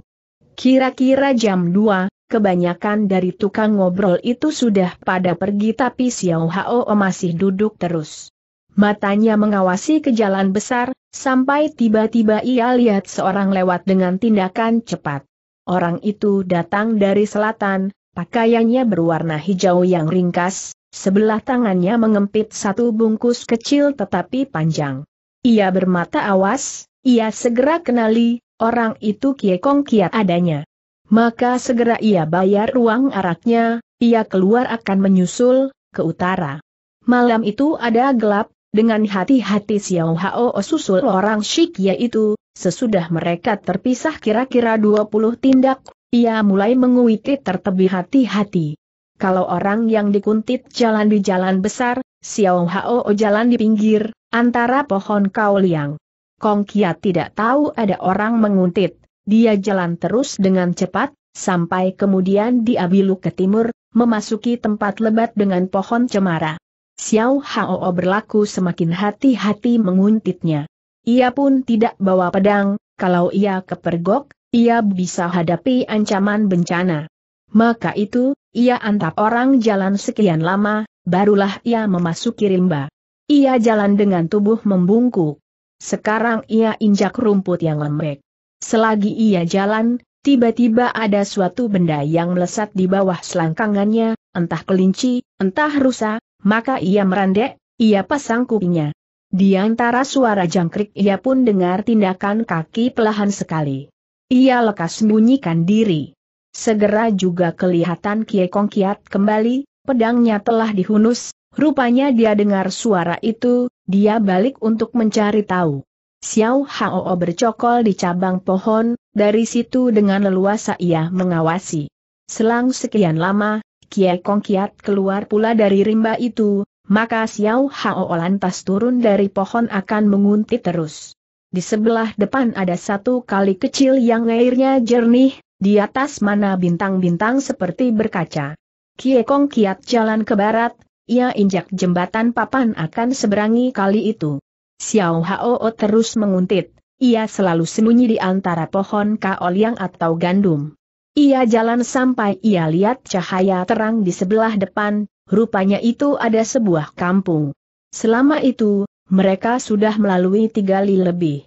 Kira-kira jam 2, kebanyakan dari tukang ngobrol itu sudah pada pergi tapi Xiao Hao masih duduk terus. Matanya mengawasi ke jalan besar, sampai tiba-tiba ia lihat seorang lewat dengan tindakan cepat. Orang itu datang dari selatan, pakaiannya berwarna hijau yang ringkas, sebelah tangannya mengempit satu bungkus kecil tetapi panjang. Ia bermata awas, ia segera kenali, orang itu Kiekong Kiat adanya. Maka segera ia bayar ruang araknya, ia keluar akan menyusul, ke utara. Malam itu ada gelap, dengan hati-hati Xiao Hao susul orang Shik yaitu. sesudah mereka terpisah kira-kira 20 tindak, ia mulai menguiti tertebih hati-hati. Kalau orang yang dikuntit jalan di jalan besar, Xiao Hao jalan di pinggir, antara pohon kauliang. Kong Kia tidak tahu ada orang menguntit, dia jalan terus dengan cepat, sampai kemudian diabilu ke timur, memasuki tempat lebat dengan pohon cemara. Xiao Hao berlaku semakin hati-hati menguntitnya. Ia pun tidak bawa pedang, kalau ia kepergok, ia bisa hadapi ancaman bencana. Maka itu, ia antap orang jalan sekian lama, barulah ia memasuki rimba. Ia jalan dengan tubuh membungkuk. Sekarang ia injak rumput yang lembek. Selagi ia jalan, tiba-tiba ada suatu benda yang melesat di bawah selangkangannya, entah kelinci, entah rusa, maka ia merandek, ia pasang kupingnya. Di antara suara jangkrik ia pun dengar tindakan kaki pelahan sekali. Ia lekas bunyikan diri. Segera juga kelihatan kie kong Kiat kembali, pedangnya telah dihunus, rupanya dia dengar suara itu, dia balik untuk mencari tahu. Xiao Hao bercokol di cabang pohon, dari situ dengan leluasa ia mengawasi. Selang sekian lama, Kie Kong Kiat keluar pula dari rimba itu, maka Xiao Hao lantas turun dari pohon akan menguntit terus. Di sebelah depan ada satu kali kecil yang airnya jernih, di atas mana bintang-bintang seperti berkaca. Kie Kong Kiat jalan ke barat, ia injak jembatan papan akan seberangi kali itu. Xiao Hao terus menguntit, ia selalu sembunyi di antara pohon kaol yang atau gandum. Ia jalan sampai ia lihat cahaya terang di sebelah depan, rupanya itu ada sebuah kampung. Selama itu, mereka sudah melalui tiga li lebih.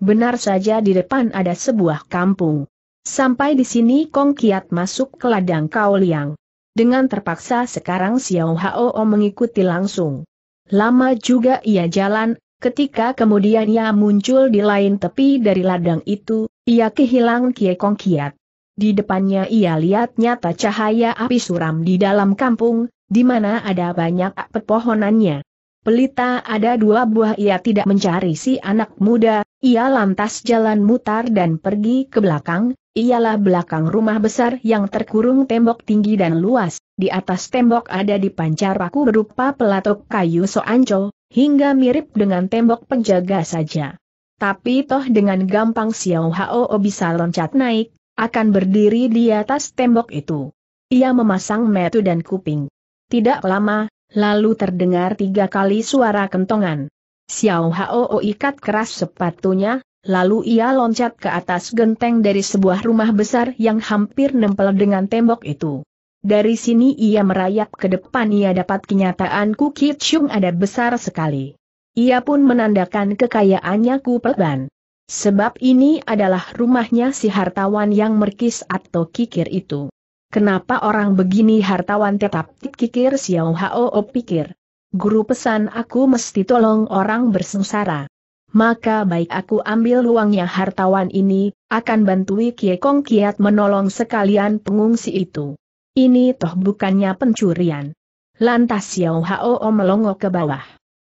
Benar saja di depan ada sebuah kampung. Sampai di sini Kong Kiat masuk ke ladang Kau Liang. Dengan terpaksa sekarang Xiao Hao mengikuti langsung. Lama juga ia jalan, ketika kemudian ia muncul di lain tepi dari ladang itu, ia kehilang Kie Kong Kiat. Di depannya ia lihat nyata cahaya api suram di dalam kampung, di mana ada banyak pepohonannya. Pelita ada dua buah ia tidak mencari si anak muda, ia lantas jalan mutar dan pergi ke belakang, ialah belakang rumah besar yang terkurung tembok tinggi dan luas, di atas tembok ada dipancar paku berupa pelatuk kayu soanco, hingga mirip dengan tembok penjaga saja. Tapi toh dengan gampang Xiao Hao bisa loncat naik, akan berdiri di atas tembok itu. Ia memasang metu dan kuping. Tidak lama, lalu terdengar tiga kali suara kentongan. Xiao Hao ikat keras sepatunya, lalu ia loncat ke atas genteng dari sebuah rumah besar yang hampir nempel dengan tembok itu. Dari sini ia merayap ke depan ia dapat kenyataan Ku Kichung ada besar sekali. Ia pun menandakan kekayaannya Ku Peban. Sebab ini adalah rumahnya si hartawan yang merkis atau kikir itu. Kenapa orang begini hartawan tetap tip kikir Xiao Hao pikir. Guru pesan aku mesti tolong orang bersengsara. Maka baik aku ambil uangnya hartawan ini, akan bantui Kie Kong Kiat menolong sekalian pengungsi itu. Ini toh bukannya pencurian. Lantas Xiao Hao melongo ke bawah.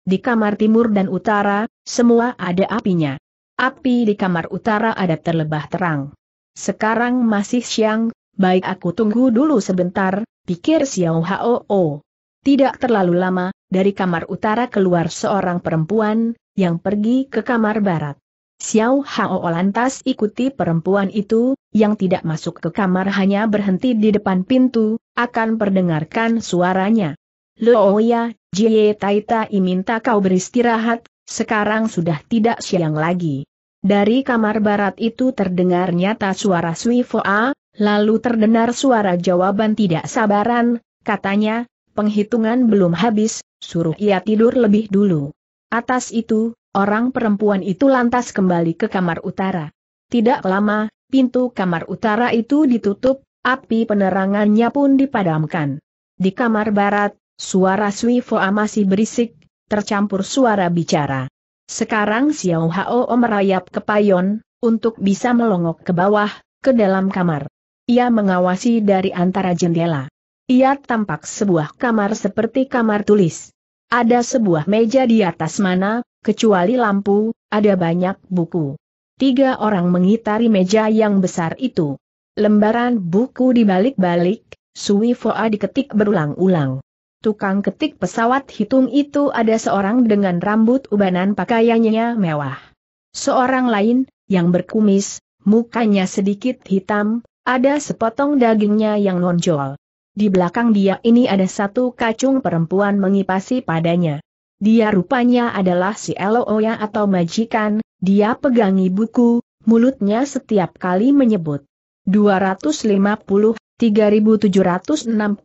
Di kamar timur dan utara, semua ada apinya api di kamar utara ada terlebah terang. Sekarang masih siang, baik aku tunggu dulu sebentar, pikir Xiao Hao. Tidak terlalu lama, dari kamar utara keluar seorang perempuan, yang pergi ke kamar barat. Xiao Hao lantas ikuti perempuan itu, yang tidak masuk ke kamar hanya berhenti di depan pintu, akan perdengarkan suaranya. Looya, Jie Taita minta kau beristirahat, sekarang sudah tidak siang lagi. Dari kamar barat itu terdengar nyata suara Sui Foa, lalu terdengar suara jawaban tidak sabaran, katanya, penghitungan belum habis, suruh ia tidur lebih dulu. Atas itu, orang perempuan itu lantas kembali ke kamar utara. Tidak lama, pintu kamar utara itu ditutup, api penerangannya pun dipadamkan. Di kamar barat, suara Sui Foa masih berisik, tercampur suara bicara. Sekarang Xiao Hao merayap ke payon, untuk bisa melongok ke bawah, ke dalam kamar. Ia mengawasi dari antara jendela. Ia tampak sebuah kamar seperti kamar tulis. Ada sebuah meja di atas mana, kecuali lampu, ada banyak buku. Tiga orang mengitari meja yang besar itu. Lembaran buku dibalik-balik, Sui Foa diketik berulang-ulang. Tukang ketik pesawat hitung itu ada seorang dengan rambut ubanan pakaiannya mewah. Seorang lain, yang berkumis, mukanya sedikit hitam, ada sepotong dagingnya yang nonjol. Di belakang dia ini ada satu kacung perempuan mengipasi padanya. Dia rupanya adalah si Eloya atau majikan, dia pegangi buku, mulutnya setiap kali menyebut. 250 3760,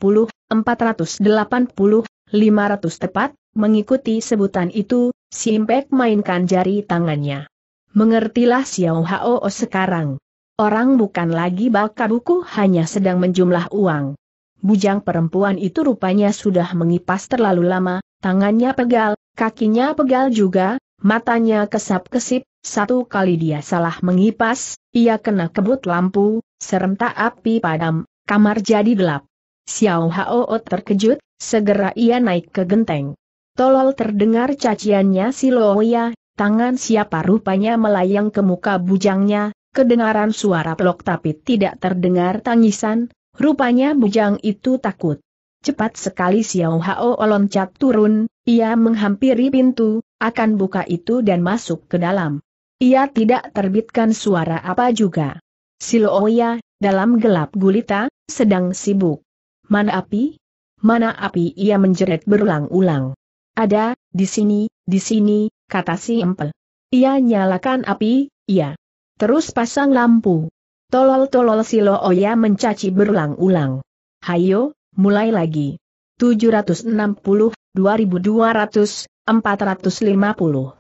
480, 500 tepat, mengikuti sebutan itu, Simpek mainkan jari tangannya. Mengertilah Xiao Hao sekarang. Orang bukan lagi baka buku hanya sedang menjumlah uang. Bujang perempuan itu rupanya sudah mengipas terlalu lama, tangannya pegal, kakinya pegal juga, matanya kesap-kesip, satu kali dia salah mengipas, ia kena kebut lampu, serentak api padam, Kamar jadi gelap. Xiao Hao terkejut, segera ia naik ke genteng. Tolol terdengar caciannya si Loya, tangan siapa rupanya melayang ke muka bujangnya, kedengaran suara pelok tapi tidak terdengar tangisan, rupanya bujang itu takut. Cepat sekali Xiao Hao loncat turun, ia menghampiri pintu, akan buka itu dan masuk ke dalam. Ia tidak terbitkan suara apa juga. Si Siloya, dalam gelap gulita, sedang sibuk. Mana api? Mana api ia menjerit berulang-ulang. Ada, di sini, di sini, kata si empel. Ia nyalakan api, iya. Terus pasang lampu. Tolol-tolol si Looya mencaci berulang-ulang. Hayo, mulai lagi. 760, 2200, 450.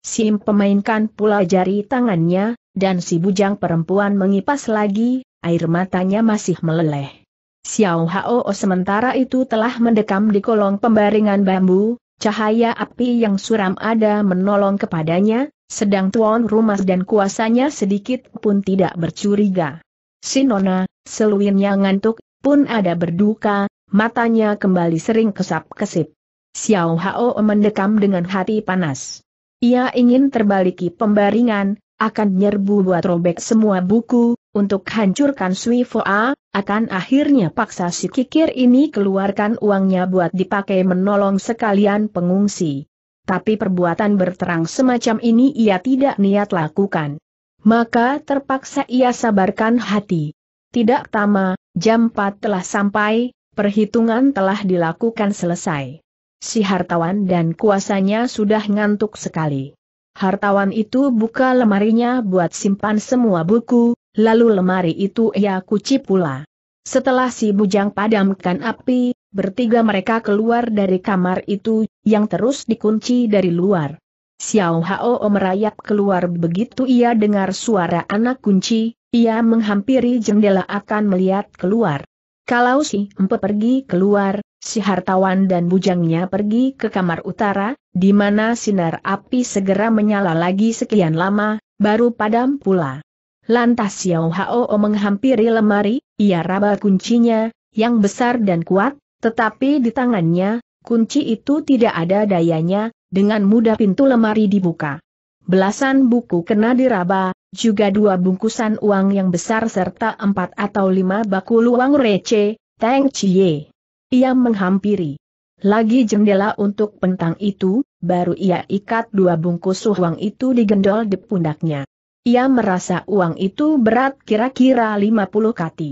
Sim pemainkan pula jari tangannya, dan si bujang perempuan mengipas lagi, air matanya masih meleleh. Xiao Hao oh, sementara itu telah mendekam di kolong pembaringan bambu, cahaya api yang suram ada menolong kepadanya, sedang tuan rumah dan kuasanya sedikit pun tidak bercuriga. Sinona, seluinnya ngantuk, pun ada berduka, matanya kembali sering kesap-kesip. Xiao Hao mendekam dengan hati panas. Ia ingin terbaliki pembaringan, akan nyerbu buat robek semua buku, untuk hancurkan Sui Foa, akan akhirnya paksa si kikir ini keluarkan uangnya buat dipakai menolong sekalian pengungsi. Tapi perbuatan berterang semacam ini ia tidak niat lakukan. Maka terpaksa ia sabarkan hati. Tidak tama, jam 4 telah sampai, perhitungan telah dilakukan selesai. Si hartawan dan kuasanya sudah ngantuk sekali. Hartawan itu buka lemarinya buat simpan semua buku, Lalu lemari itu ia kunci pula. Setelah si bujang padamkan api, bertiga mereka keluar dari kamar itu, yang terus dikunci dari luar. Xiao Hao merayap keluar begitu ia dengar suara anak kunci, ia menghampiri jendela akan melihat keluar. Kalau si Empe pergi keluar, si hartawan dan bujangnya pergi ke kamar utara, di mana sinar api segera menyala lagi sekian lama, baru padam pula. Lantas Xiao Hao menghampiri lemari, ia raba kuncinya, yang besar dan kuat, tetapi di tangannya, kunci itu tidak ada dayanya, dengan mudah pintu lemari dibuka. Belasan buku kena diraba, juga dua bungkusan uang yang besar serta empat atau lima bakul uang receh, tang Chie. Ia menghampiri. Lagi jendela untuk pentang itu, baru ia ikat dua bungkus uang itu digendol di pundaknya. Ia merasa uang itu berat kira-kira 50 kati.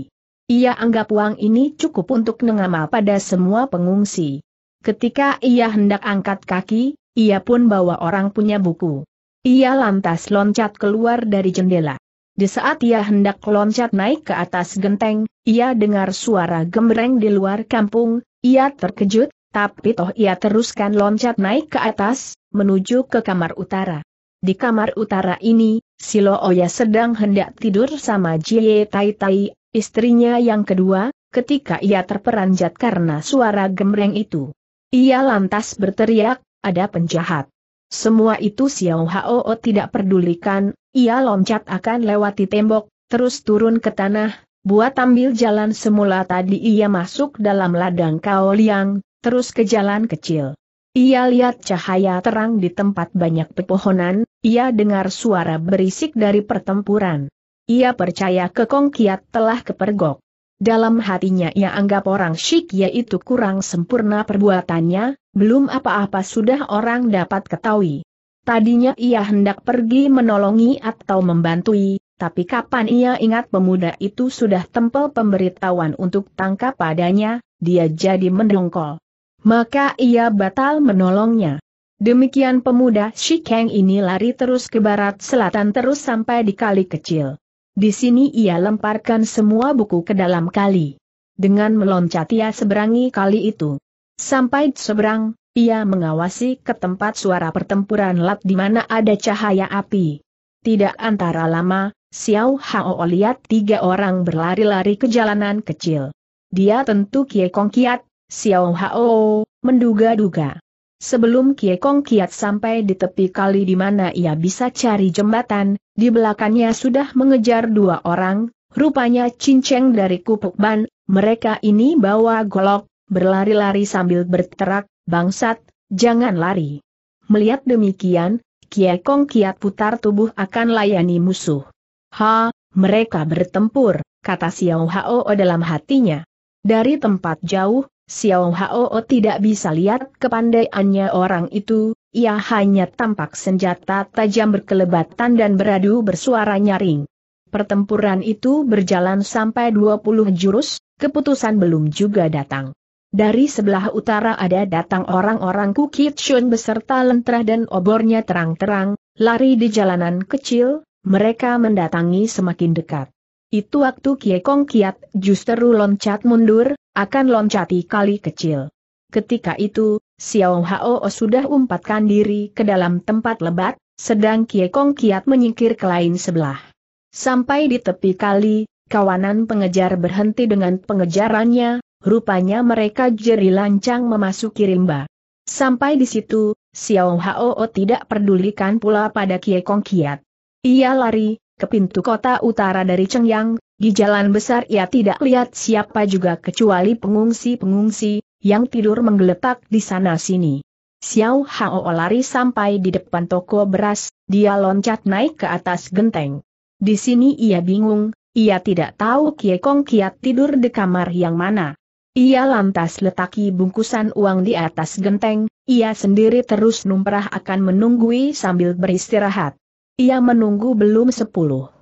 Ia anggap uang ini cukup untuk nengama pada semua pengungsi. Ketika ia hendak angkat kaki, ia pun bawa orang punya buku. Ia lantas loncat keluar dari jendela. Di saat ia hendak loncat naik ke atas genteng, ia dengar suara gemereng di luar kampung, ia terkejut, tapi toh ia teruskan loncat naik ke atas, menuju ke kamar utara. Di kamar utara ini, Silo Oya sedang hendak tidur sama Jie Tai Tai, istrinya yang kedua, ketika ia terperanjat karena suara gemreng itu. Ia lantas berteriak, ada penjahat. Semua itu Xiao Hao tidak pedulikan, ia loncat akan lewati tembok, terus turun ke tanah, buat ambil jalan semula tadi ia masuk dalam ladang Kaoliang, Liang, terus ke jalan kecil. Ia lihat cahaya terang di tempat banyak pepohonan, ia dengar suara berisik dari pertempuran. Ia percaya kekong kiat telah kepergok. Dalam hatinya ia anggap orang syik yaitu kurang sempurna perbuatannya, belum apa-apa sudah orang dapat ketahui. Tadinya ia hendak pergi menolongi atau membantui, tapi kapan ia ingat pemuda itu sudah tempel pemberitahuan untuk tangkap padanya, dia jadi mendongkol maka ia batal menolongnya. Demikian pemuda Shikeng ini lari terus ke barat selatan terus sampai di kali kecil. Di sini ia lemparkan semua buku ke dalam kali. Dengan meloncat ia seberangi kali itu. Sampai seberang, ia mengawasi ke tempat suara pertempuran lap di mana ada cahaya api. Tidak antara lama, Xiao Hao lihat tiga orang berlari-lari ke jalanan kecil. Dia tentu Kie Kong Kiat, Xiao Hao, menduga-duga. Sebelum Kie Kong Kiat sampai di tepi kali di mana ia bisa cari jembatan, di belakangnya sudah mengejar dua orang, rupanya cinceng dari kupuk ban, mereka ini bawa golok, berlari-lari sambil berterak, bangsat, jangan lari. Melihat demikian, Kie Kong Kiat putar tubuh akan layani musuh. Ha, mereka bertempur, kata Xiao Hao dalam hatinya. Dari tempat jauh, Xiao Hao tidak bisa lihat kepandaiannya orang itu, ia hanya tampak senjata tajam berkelebatan dan beradu bersuara nyaring. Pertempuran itu berjalan sampai 20 jurus, keputusan belum juga datang. Dari sebelah utara ada datang orang-orang Kukit Shun beserta lentera dan obornya terang-terang, lari di jalanan kecil, mereka mendatangi semakin dekat. Itu waktu kie kong Kiat justru loncat mundur, akan loncati kali kecil. Ketika itu, Xiao Hao sudah umpatkan diri ke dalam tempat lebat, sedang kie kong Kiat menyingkir ke lain sebelah. Sampai di tepi kali, kawanan pengejar berhenti dengan pengejarannya, rupanya mereka jeri lancang memasuki rimba. Sampai di situ, Xiao Hao tidak pedulikan pula pada kie kong Kiat. Ia lari, ke pintu kota utara dari Chengyang, di jalan besar ia tidak lihat siapa juga kecuali pengungsi-pengungsi, yang tidur menggeletak di sana-sini. Xiao Hao lari sampai di depan toko beras, dia loncat naik ke atas genteng. Di sini ia bingung, ia tidak tahu Kie Kong Kiat tidur di kamar yang mana. Ia lantas letaki bungkusan uang di atas genteng, ia sendiri terus numrah akan menunggui sambil beristirahat. Ia menunggu belum sepuluh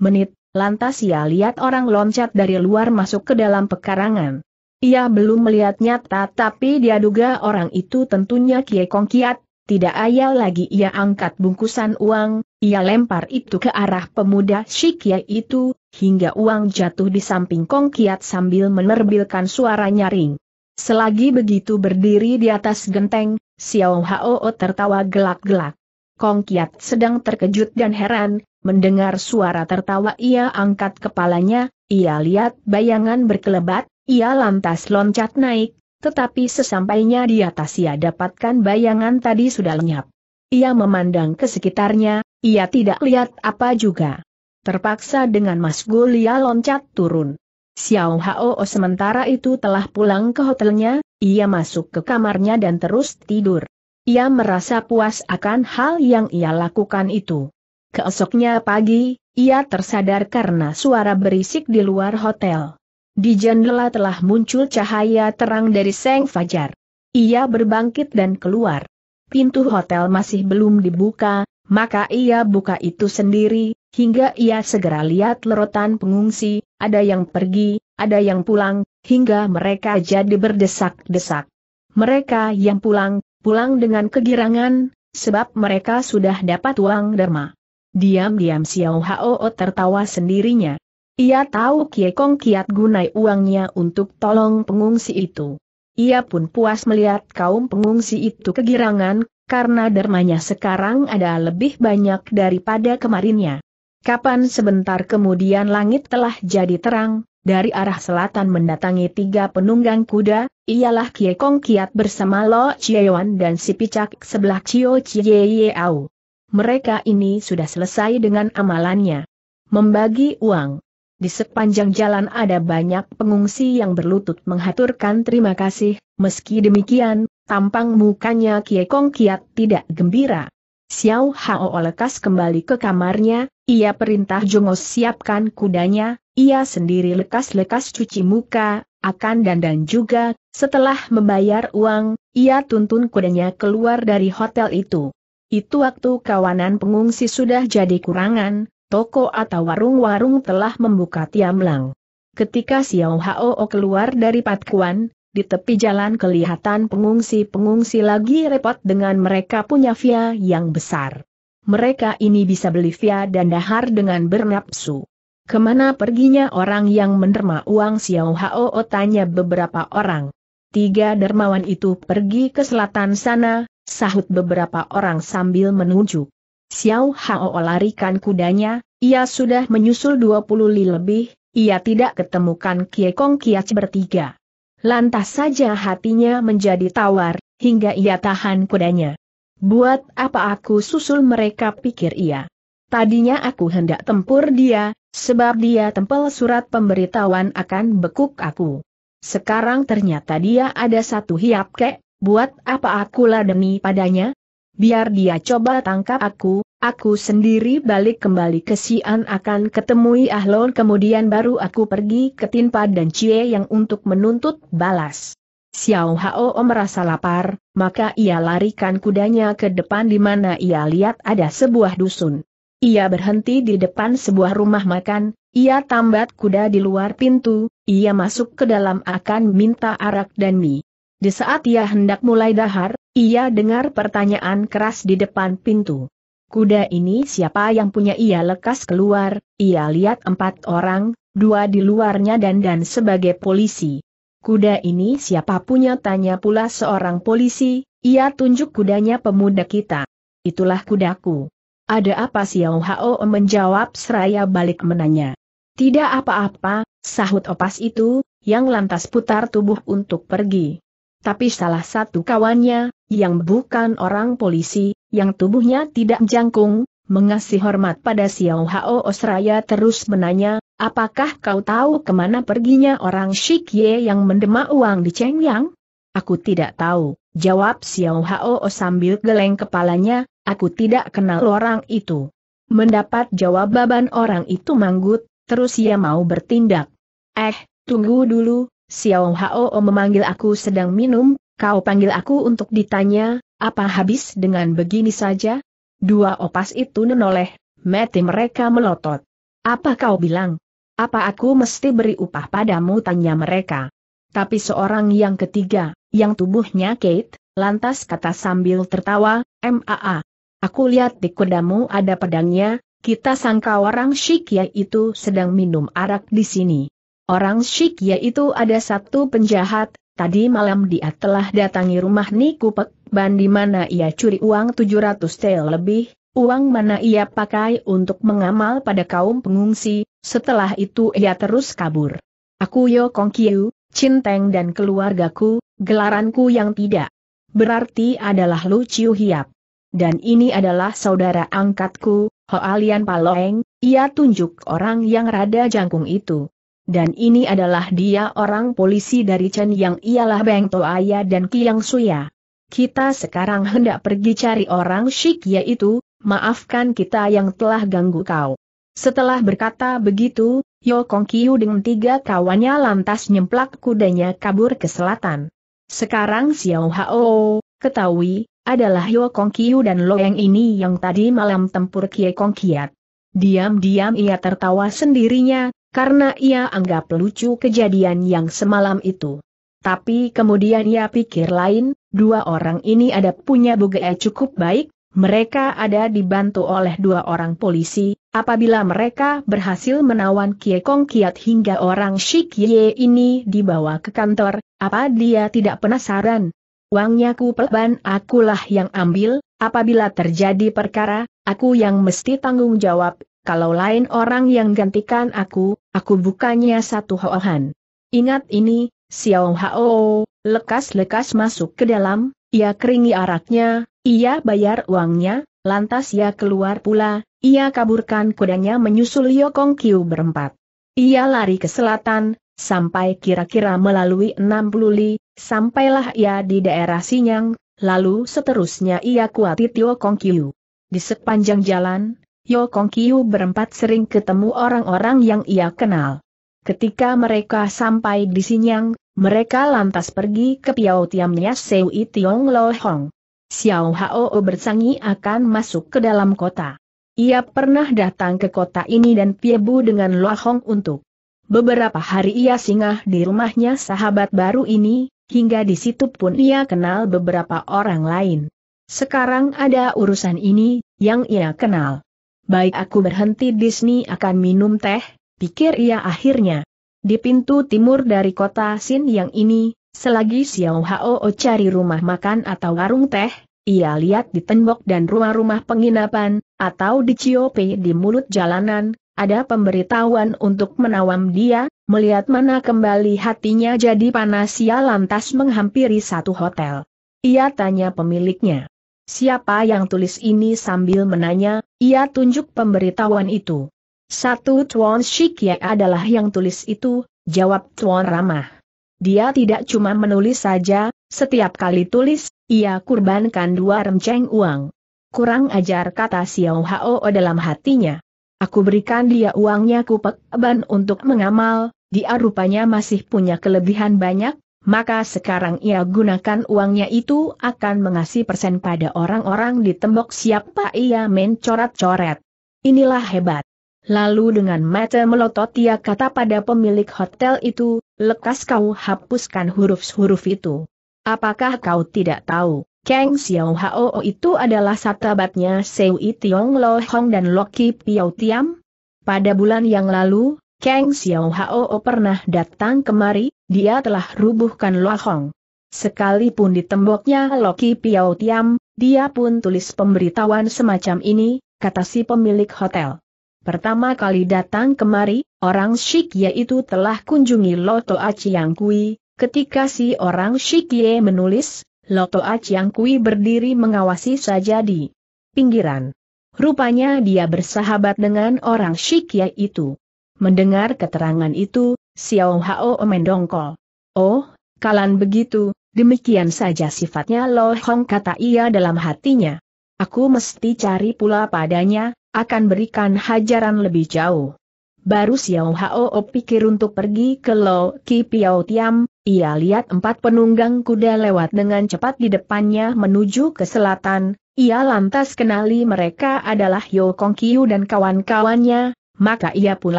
menit, lantas ia lihat orang loncat dari luar masuk ke dalam pekarangan. Ia belum melihatnya tetapi dia duga orang itu tentunya Kie Kong Kiat, tidak ayal lagi ia angkat bungkusan uang, ia lempar itu ke arah pemuda Shikia itu, hingga uang jatuh di samping Kong Kiat sambil menerbilkan suara nyaring. Selagi begitu berdiri di atas genteng, Xiao Hao tertawa gelak-gelak. Kong Kiat sedang terkejut dan heran, mendengar suara tertawa ia angkat kepalanya, ia lihat bayangan berkelebat, ia lantas loncat naik, tetapi sesampainya di atas ia dapatkan bayangan tadi sudah lenyap. Ia memandang ke sekitarnya, ia tidak lihat apa juga. Terpaksa dengan Gul ia loncat turun. Xiao Hao sementara itu telah pulang ke hotelnya, ia masuk ke kamarnya dan terus tidur. Ia merasa puas akan hal yang ia lakukan itu. Keesoknya pagi, ia tersadar karena suara berisik di luar hotel. Di jendela telah muncul cahaya terang dari seng fajar. Ia berbangkit dan keluar. Pintu hotel masih belum dibuka, maka ia buka itu sendiri, hingga ia segera lihat lerotan pengungsi, ada yang pergi, ada yang pulang, hingga mereka jadi berdesak-desak. Mereka yang pulang, pulang dengan kegirangan, sebab mereka sudah dapat uang derma. Diam-diam Xiao Hao tertawa sendirinya. Ia tahu Kie Kong kiat gunai uangnya untuk tolong pengungsi itu. Ia pun puas melihat kaum pengungsi itu kegirangan, karena dermanya sekarang ada lebih banyak daripada kemarinnya. Kapan sebentar kemudian langit telah jadi terang, dari arah selatan mendatangi tiga penunggang kuda, ialah Kie Kong Kiat bersama Lo Chiewan dan si picak sebelah Chio Chieyeau. Mereka ini sudah selesai dengan amalannya. Membagi uang. Di sepanjang jalan ada banyak pengungsi yang berlutut menghaturkan terima kasih, meski demikian, tampang mukanya Kie Kong Kiat tidak gembira. Xiao Hao lekas kembali ke kamarnya, ia perintah Jongos siapkan kudanya, ia sendiri lekas-lekas cuci muka, akan dandan juga, setelah membayar uang, ia tuntun kudanya keluar dari hotel itu. Itu waktu kawanan pengungsi sudah jadi kurangan, toko atau warung-warung telah membuka tiamlang. Ketika Xiao Hao keluar dari patkuan, di tepi jalan kelihatan pengungsi-pengungsi lagi repot dengan mereka punya via yang besar. Mereka ini bisa beli via dan dahar dengan bernapsu. Kemana perginya orang yang menerima uang Xiao Hao tanya beberapa orang. Tiga dermawan itu pergi ke selatan sana, sahut beberapa orang sambil menuju. Xiao Hao larikan kudanya, ia sudah menyusul 20 li lebih, ia tidak ketemukan Kie Kong Kiac bertiga. Lantas saja hatinya menjadi tawar, hingga ia tahan kudanya. Buat apa aku susul mereka pikir ia. Tadinya aku hendak tempur dia, sebab dia tempel surat pemberitahuan akan bekuk aku. Sekarang ternyata dia ada satu hiap kek, buat apa aku ladeni padanya? Biar dia coba tangkap aku, Aku sendiri balik kembali ke Sian akan ketemui Ahlon kemudian baru aku pergi ke Tinpa dan Cie yang untuk menuntut balas. Xiao Hao merasa lapar, maka ia larikan kudanya ke depan di mana ia lihat ada sebuah dusun. Ia berhenti di depan sebuah rumah makan, ia tambat kuda di luar pintu, ia masuk ke dalam akan minta arak dan mie. Di saat ia hendak mulai dahar, ia dengar pertanyaan keras di depan pintu. Kuda ini siapa yang punya ia lekas keluar, ia lihat empat orang, dua di luarnya dan dan sebagai polisi. Kuda ini siapa punya tanya pula seorang polisi, ia tunjuk kudanya pemuda kita. Itulah kudaku. Ada apa Xiao Hao menjawab seraya balik menanya. Tidak apa-apa, sahut opas itu, yang lantas putar tubuh untuk pergi. Tapi salah satu kawannya, yang bukan orang polisi, yang tubuhnya tidak jangkung, mengasih hormat pada Xiao Hao Osraya terus menanya, apakah kau tahu kemana perginya orang Shikye yang mendema uang di Chengyang? Aku tidak tahu, jawab Xiao Hao O sambil geleng kepalanya, aku tidak kenal orang itu. Mendapat jawaban orang itu manggut, terus ia mau bertindak. Eh, tunggu dulu, Xiao Hao memanggil aku sedang minum, kau panggil aku untuk ditanya, apa habis dengan begini saja? Dua opas itu nenoleh, mati mereka melotot. Apa kau bilang? Apa aku mesti beri upah padamu tanya mereka. Tapi seorang yang ketiga, yang tubuhnya Kate, lantas kata sambil tertawa, MAA. Aku lihat di kudamu ada pedangnya, kita sangka orang Shikya itu sedang minum arak di sini. Orang Shikya itu ada satu penjahat, Tadi malam dia telah datangi rumah Niku Pek, ban di mana ia curi uang 700 tel lebih, uang mana ia pakai untuk mengamal pada kaum pengungsi, setelah itu ia terus kabur. Aku Yo Kong Kiu, Cinteng dan keluargaku, gelaranku yang tidak berarti adalah Lu Chiu Hiap. Dan ini adalah saudara angkatku, Hoalian Paloeng, ia tunjuk orang yang rada jangkung itu dan ini adalah dia orang polisi dari Chen yang ialah Beng Toaya dan Kiang Suya. Kita sekarang hendak pergi cari orang Shik yaitu, maafkan kita yang telah ganggu kau. Setelah berkata begitu, Yo Kong Kiu dengan tiga kawannya lantas nyemplak kudanya kabur ke selatan. Sekarang Xiao Hao, ketahui, adalah Yo Kong Kiu dan Loeng ini yang tadi malam tempur Kie Kong Kiat. Diam-diam ia tertawa sendirinya, karena ia anggap lucu kejadian yang semalam itu. Tapi kemudian ia pikir lain, dua orang ini ada punya yang cukup baik, mereka ada dibantu oleh dua orang polisi, apabila mereka berhasil menawan Kie Kong Kiat hingga orang Shik Ye ini dibawa ke kantor, apa dia tidak penasaran? Uangnya ku peban akulah yang ambil, apabila terjadi perkara, aku yang mesti tanggung jawab, kalau lain orang yang gantikan aku, aku bukannya satu hoohan. Ingat ini, Xiao Hao, lekas-lekas masuk ke dalam, ia keringi araknya, ia bayar uangnya, lantas ia keluar pula, ia kaburkan kudanya menyusul Yokong Kiu berempat. Ia lari ke selatan, sampai kira-kira melalui 60 li, sampailah ia di daerah Sinyang, lalu seterusnya ia kuati Tio Kong Kiu. Di sepanjang jalan, Yo Kong Kiu berempat sering ketemu orang-orang yang ia kenal. Ketika mereka sampai di Sinyang, mereka lantas pergi ke Piau Tiamnya Sewi Tiong Lo Hong. Xiao Hao bersangi akan masuk ke dalam kota. Ia pernah datang ke kota ini dan Piebu dengan Lo Hong untuk beberapa hari ia singgah di rumahnya sahabat baru ini, hingga di situ pun ia kenal beberapa orang lain. Sekarang ada urusan ini, yang ia kenal baik aku berhenti di sini akan minum teh, pikir ia akhirnya. Di pintu timur dari kota Sin yang ini, selagi Xiao Hao cari rumah makan atau warung teh, ia lihat di tembok dan rumah-rumah penginapan, atau di Ciope di mulut jalanan, ada pemberitahuan untuk menawam dia, melihat mana kembali hatinya jadi panas ia lantas menghampiri satu hotel. Ia tanya pemiliknya. Siapa yang tulis ini sambil menanya, ia tunjuk pemberitahuan itu. Satu Tuan Shikye adalah yang tulis itu, jawab Tuan Ramah. Dia tidak cuma menulis saja, setiap kali tulis, ia kurbankan dua remceng uang. Kurang ajar kata Xiao Hao dalam hatinya. Aku berikan dia uangnya kupek ban untuk mengamal, dia rupanya masih punya kelebihan banyak, maka sekarang ia gunakan uangnya itu akan mengasih persen pada orang-orang di tembok siapa ia mencoret-coret. Inilah hebat. Lalu dengan mata melotot ia kata pada pemilik hotel itu, lekas kau hapuskan huruf-huruf itu. Apakah kau tidak tahu, Kang Xiao Hao itu adalah satabatnya Seu Tiong Lo Hong dan Loki Piao Tiam? Pada bulan yang lalu, Kang Xiao Hao pernah datang kemari, dia telah rubuhkan Lo Hong. Sekalipun di temboknya Loki Piao Tiam, dia pun tulis pemberitahuan semacam ini, kata si pemilik hotel. Pertama kali datang kemari, orang Shikye itu telah kunjungi Loto Aciang Kui, ketika si orang Ye menulis, Loto Aciang Kui berdiri mengawasi saja di pinggiran. Rupanya dia bersahabat dengan orang Shikye itu. Mendengar keterangan itu, Xiao Hao mendongkol. Oh, kalian begitu, demikian saja sifatnya Lo Hong kata ia dalam hatinya. Aku mesti cari pula padanya, akan berikan hajaran lebih jauh. Baru Xiao Hao pikir untuk pergi ke Lo Ki Piao Tiam, ia lihat empat penunggang kuda lewat dengan cepat di depannya menuju ke selatan, ia lantas kenali mereka adalah Yo Kong Kiu dan kawan-kawannya, maka ia pun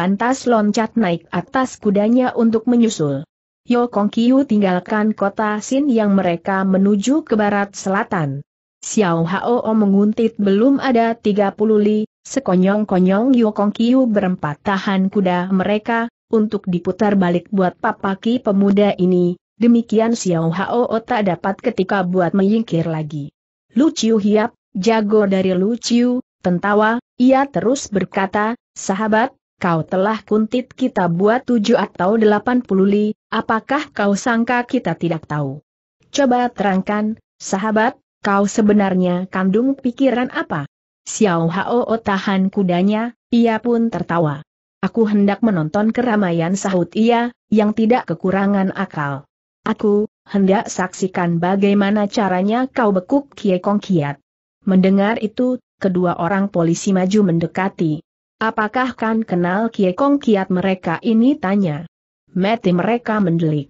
lantas loncat naik atas kudanya untuk menyusul. Yo Kong Kiu tinggalkan kota Sin yang mereka menuju ke barat selatan. Xiao Hao menguntit belum ada 30 li, sekonyong-konyong Yo Kong Kiu berempat tahan kuda mereka, untuk diputar balik buat papaki pemuda ini, demikian Xiao Hao tak dapat ketika buat menyingkir lagi. Lu Chiu Hiap, jago dari Lu Chiu, tentawa, ia terus berkata, Sahabat, kau telah kuntit kita buat tujuh atau delapan puluh li, apakah kau sangka kita tidak tahu? Coba terangkan, sahabat, kau sebenarnya kandung pikiran apa? Xiao Hao tahan kudanya, ia pun tertawa. Aku hendak menonton keramaian sahut ia, yang tidak kekurangan akal. Aku, hendak saksikan bagaimana caranya kau bekuk Kie Kong Kiat. Mendengar itu, kedua orang polisi maju mendekati. Apakah kan kenal Kiekong kiat mereka ini tanya. Mati mereka mendelik.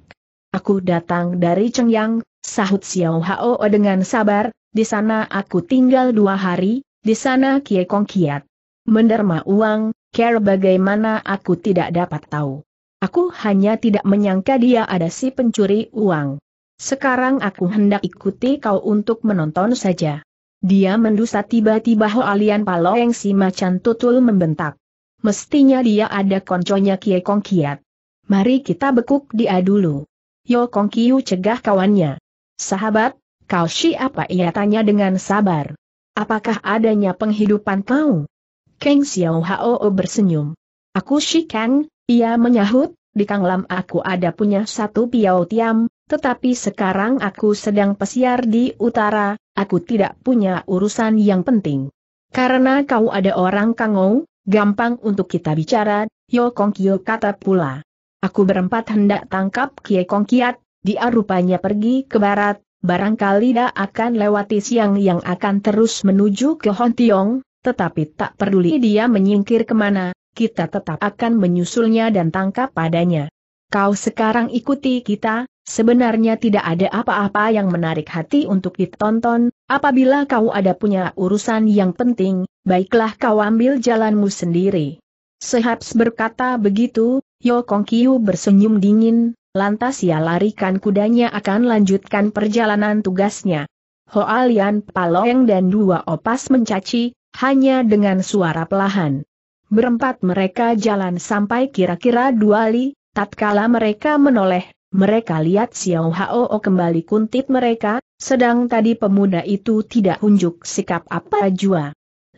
Aku datang dari Chengyang, sahut Xiao Hao dengan sabar, di sana aku tinggal dua hari, di sana Kiekong kiat. Menderma uang, care bagaimana aku tidak dapat tahu. Aku hanya tidak menyangka dia ada si pencuri uang. Sekarang aku hendak ikuti kau untuk menonton saja. Dia mendusa tiba-tiba Hoalian Paloeng si macan tutul membentak. Mestinya dia ada konconya Kie Kong Kiat. Mari kita bekuk dia dulu. Yo Kong Kiu cegah kawannya. Sahabat, kau siapa ia tanya dengan sabar. Apakah adanya penghidupan kau? Keng Xiao Hao bersenyum. Aku si Kang, ia menyahut, di kang lam aku ada punya satu piau tiam, tetapi sekarang aku sedang pesiar di utara, aku tidak punya urusan yang penting. Karena kau ada orang kangou, gampang untuk kita bicara, Yo Kong Kyo kata pula. Aku berempat hendak tangkap Kie Kong Kiat, dia rupanya pergi ke barat, barangkali dia akan lewati siang yang akan terus menuju ke Hon Tiong, tetapi tak peduli dia menyingkir kemana, kita tetap akan menyusulnya dan tangkap padanya. Kau sekarang ikuti kita, sebenarnya tidak ada apa-apa yang menarik hati untuk ditonton, apabila kau ada punya urusan yang penting, baiklah kau ambil jalanmu sendiri. Sehaps berkata begitu, Yo Kong Kiu bersenyum dingin, lantas ia larikan kudanya akan lanjutkan perjalanan tugasnya. Hoalian, Paloeng dan dua opas mencaci, hanya dengan suara pelahan. Berempat mereka jalan sampai kira-kira dua li, Tatkala mereka menoleh, mereka lihat Xiao Hao kembali kuntit mereka, sedang tadi pemuda itu tidak unjuk sikap apa jua.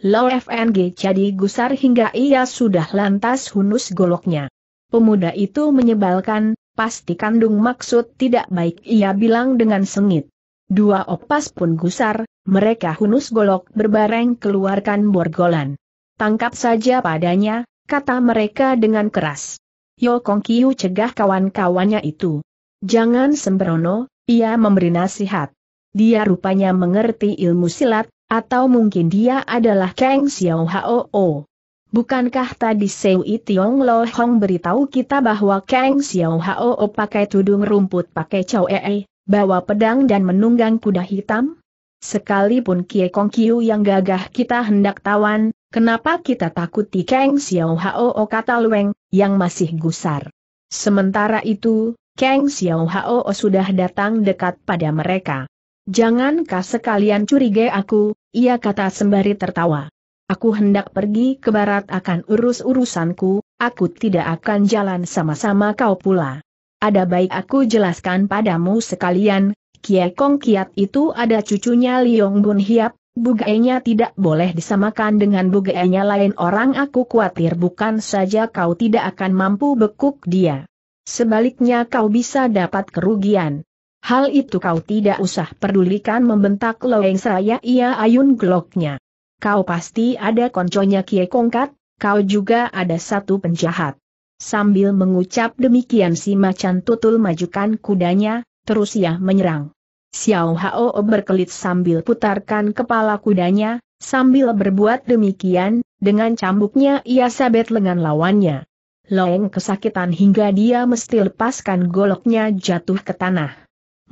Lau FNG jadi gusar hingga ia sudah lantas hunus goloknya. Pemuda itu menyebalkan, pasti kandung maksud tidak baik ia bilang dengan sengit. Dua opas pun gusar, mereka hunus golok berbareng keluarkan borgolan. Tangkap saja padanya, kata mereka dengan keras. Yo Kong Kiu cegah kawan-kawannya itu. Jangan sembrono, ia memberi nasihat. Dia rupanya mengerti ilmu silat, atau mungkin dia adalah Kang Xiao Hao. Bukankah tadi Seu Tiong Lo Hong beritahu kita bahwa Kang Xiao Hao o pakai tudung rumput pakai Chow Ee, bawa pedang dan menunggang kuda hitam? Sekalipun Kie Kong Kiu yang gagah kita hendak tawan, kenapa kita takuti Kang Xiao Hao o? kata Lueng, yang masih gusar. Sementara itu, Kang Xiao Hao sudah datang dekat pada mereka. Jangan Jangankah sekalian curiga aku, ia kata sembari tertawa. Aku hendak pergi ke barat akan urus-urusanku, aku tidak akan jalan sama-sama kau pula. Ada baik aku jelaskan padamu sekalian, Kie Kong Kiat itu ada cucunya Liong Bun Hiap, Bugainya tidak boleh disamakan dengan bugainya lain orang aku khawatir bukan saja kau tidak akan mampu bekuk dia. Sebaliknya kau bisa dapat kerugian. Hal itu kau tidak usah pedulikan membentak Loeng Seraya ia ayun gloknya. Kau pasti ada konconya Kie Kongkat, kau juga ada satu penjahat. Sambil mengucap demikian si macan tutul majukan kudanya, terus ia menyerang. Xiao Hao berkelit sambil putarkan kepala kudanya, sambil berbuat demikian, dengan cambuknya ia sabet lengan lawannya. Leng kesakitan hingga dia mesti lepaskan goloknya jatuh ke tanah.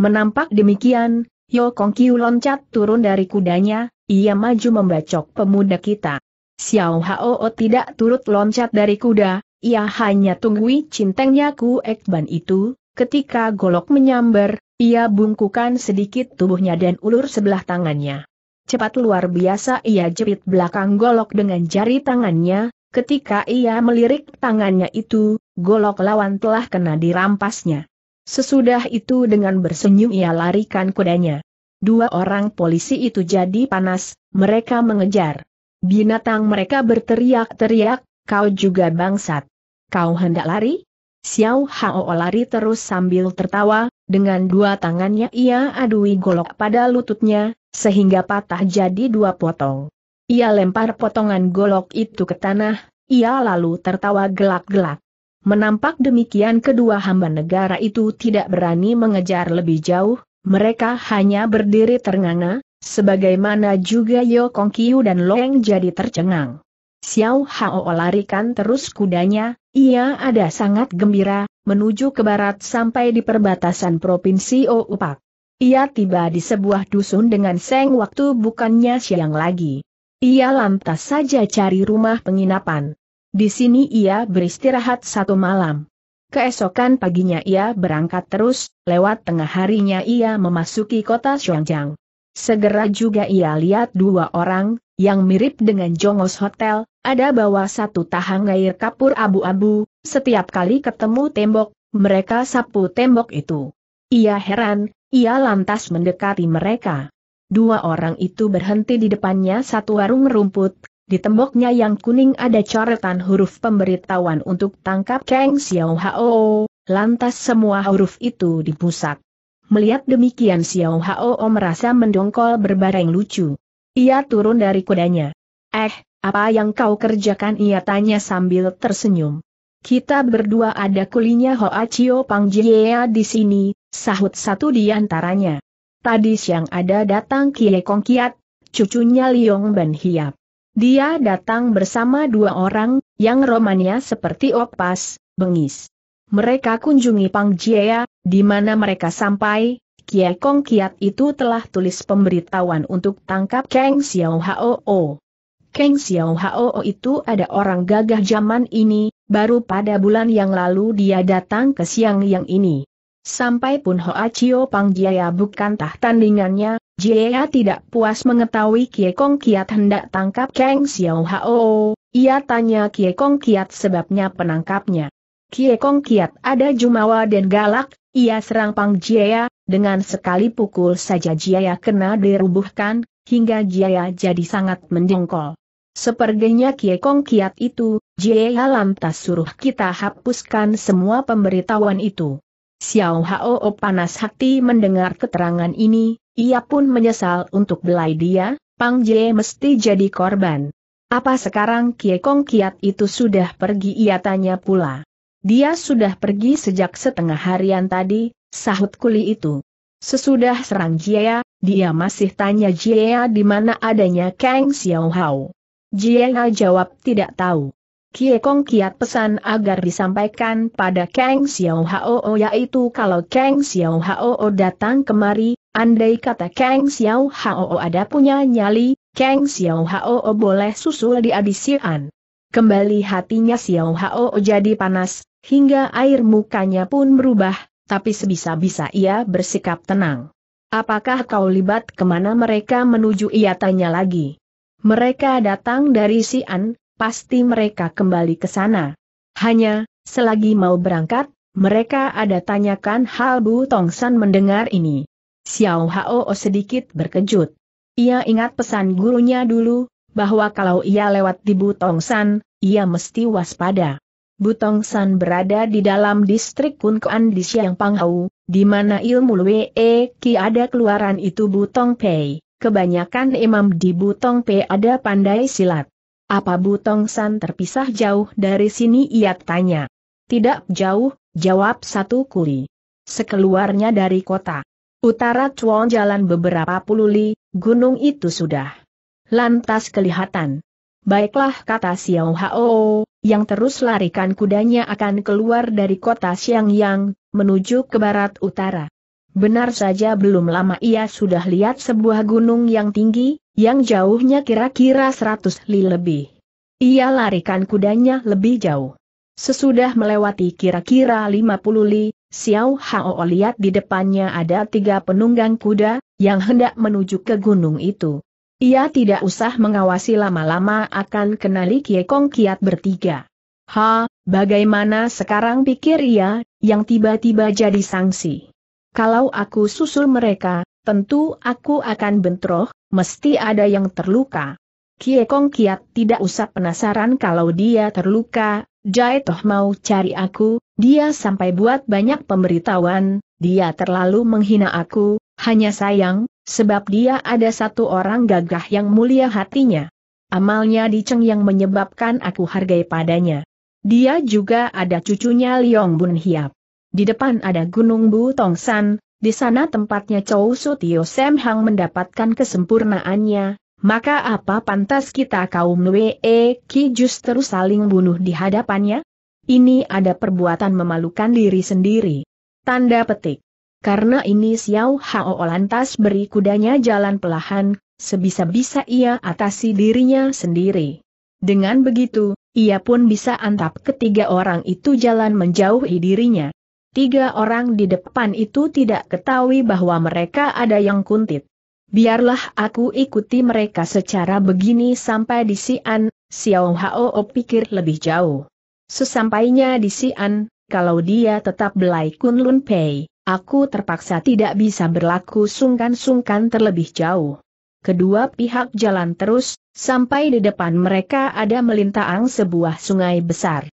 Menampak demikian, Yo Kong Kiu loncat turun dari kudanya, ia maju membacok pemuda kita. Xiao Hao tidak turut loncat dari kuda, ia hanya tunggui cintengnya Ku Ekban itu, ketika golok menyambar, ia bungkukan sedikit tubuhnya dan ulur sebelah tangannya. Cepat luar biasa ia jepit belakang golok dengan jari tangannya, ketika ia melirik tangannya itu, golok lawan telah kena dirampasnya. Sesudah itu dengan bersenyum ia larikan kudanya. Dua orang polisi itu jadi panas, mereka mengejar. Binatang mereka berteriak-teriak, kau juga bangsat. Kau hendak lari? Xiao Hao lari terus sambil tertawa, dengan dua tangannya ia adui golok pada lututnya, sehingga patah jadi dua potong. Ia lempar potongan golok itu ke tanah, ia lalu tertawa gelak-gelak. Menampak demikian kedua hamba negara itu tidak berani mengejar lebih jauh, mereka hanya berdiri ternganga, sebagaimana juga Yo Kong Kiu dan Loeng jadi tercengang. Xiao Hao larikan terus kudanya, ia ada sangat gembira, menuju ke barat sampai di perbatasan Provinsi Oupak. Ia tiba di sebuah dusun dengan seng waktu bukannya siang lagi. Ia lantas saja cari rumah penginapan. Di sini ia beristirahat satu malam. Keesokan paginya ia berangkat terus, lewat tengah harinya ia memasuki kota Xiangjiang. Segera juga ia lihat dua orang, yang mirip dengan Jongos Hotel, ada bawah satu tahang air kapur abu-abu, setiap kali ketemu tembok, mereka sapu tembok itu. Ia heran, ia lantas mendekati mereka. Dua orang itu berhenti di depannya satu warung rumput, di temboknya yang kuning ada coretan huruf pemberitahuan untuk tangkap Kang Xiao Hao, lantas semua huruf itu dipusat. Melihat demikian Xiao Hao merasa mendongkol berbareng lucu. Ia turun dari kudanya. Eh, apa yang kau kerjakan ia tanya sambil tersenyum. Kita berdua ada kulinya Hoa Chio Pang Jiea di sini, sahut satu di antaranya. Tadi siang ada datang Kie Kong Kiat, cucunya Liong Ben Hiap. Dia datang bersama dua orang, yang romannya seperti opas, bengis. Mereka kunjungi Pang Jiea, di mana mereka sampai, Kie Kong Kiat itu telah tulis pemberitahuan untuk tangkap Kang Xiao Hao. Kang Xiao Hao itu ada orang gagah zaman ini, baru pada bulan yang lalu dia datang ke siang yang ini. Sampai pun Hoa Chio Pang Jiaya bukan tah tandingannya, Jiaya tidak puas mengetahui Kie Kong Kiat hendak tangkap Kang Xiao Hao, ia tanya Kie Kong Kiat sebabnya penangkapnya. Kie Kong Kiat ada jumawa dan galak, ia serang Pang Jiaya, dengan sekali pukul saja Jiaya kena dirubuhkan, hingga Jiaya jadi sangat mendengkol. Sepertinya Kie Kong Kiat itu, Jiaya lantas suruh kita hapuskan semua pemberitahuan itu. Xiao Hao panas hati mendengar keterangan ini, ia pun menyesal untuk belai dia, Pang Jie mesti jadi korban. Apa sekarang Kie Kong Kiat itu sudah pergi ia tanya pula. Dia sudah pergi sejak setengah harian tadi, Sahut kuli itu. Sesudah serang Jia, dia masih tanya Jia di mana adanya Kang Xiao Hao. Jia jawab tidak tahu. Kie Kong kiat pesan agar disampaikan pada Kang Xiao Hao oh, yaitu kalau Kang Xiao Hao oh, datang kemari, andai kata Kang Xiao Hao oh, ada punya nyali, Kang Xiao Hao boleh susul di adisian. Kembali hatinya Xiao Hao jadi panas, hingga air mukanya pun berubah, tapi sebisa-bisa ia bersikap tenang. Apakah kau libat kemana mereka menuju ia tanya lagi. Mereka datang dari Sian, pasti mereka kembali ke sana. Hanya, selagi mau berangkat, mereka ada tanyakan hal Bu San mendengar ini. Xiao Hao sedikit berkejut. Ia ingat pesan gurunya dulu, bahwa kalau ia lewat di Bu Tong San, ia mesti waspada. Butong San berada di dalam distrik Kunkuan di Siang Panghau, di mana ilmu Lue e Ki ada keluaran itu Butong Pei. Kebanyakan imam di Butong Pei ada pandai silat. Apa Butong San terpisah jauh dari sini ia tanya. Tidak jauh, jawab satu kuli. Sekeluarnya dari kota. Utara Chuan jalan beberapa puluh li, gunung itu sudah. Lantas kelihatan. Baiklah kata Xiao Hao, yang terus larikan kudanya akan keluar dari kota Xiang Yang, menuju ke barat utara. Benar saja belum lama ia sudah lihat sebuah gunung yang tinggi, yang jauhnya kira-kira 100 li lebih. Ia larikan kudanya lebih jauh. Sesudah melewati kira-kira 50 li, Xiao Hao lihat di depannya ada tiga penunggang kuda, yang hendak menuju ke gunung itu. Ia tidak usah mengawasi lama-lama akan kenali Kie Kong Kiat bertiga. Ha, bagaimana sekarang pikir ia, yang tiba-tiba jadi sanksi. Kalau aku susul mereka, tentu aku akan bentroh, mesti ada yang terluka. Kie Kong Kiat tidak usah penasaran kalau dia terluka, Jai Toh mau cari aku, dia sampai buat banyak pemberitahuan, dia terlalu menghina aku, hanya sayang, Sebab dia ada satu orang gagah yang mulia hatinya. Amalnya diceng yang menyebabkan aku hargai padanya. Dia juga ada cucunya Liong Bun Hiap. Di depan ada Gunung Bu Tong San, di sana tempatnya Chow Su Tio Sam Hang mendapatkan kesempurnaannya, maka apa pantas kita kaum Wee e Ki justru saling bunuh di hadapannya? Ini ada perbuatan memalukan diri sendiri. Tanda petik. Karena ini Xiao Hao lantas beri kudanya jalan pelahan, sebisa-bisa ia atasi dirinya sendiri. Dengan begitu, ia pun bisa antap ketiga orang itu jalan menjauhi dirinya. Tiga orang di depan itu tidak ketahui bahwa mereka ada yang kuntit. Biarlah aku ikuti mereka secara begini sampai di Sian, Xiao Hao pikir lebih jauh. Sesampainya di Sian, kalau dia tetap belai Kunlun Pei, aku terpaksa tidak bisa berlaku sungkan-sungkan terlebih jauh. Kedua pihak jalan terus, sampai di depan mereka ada melintang sebuah sungai besar.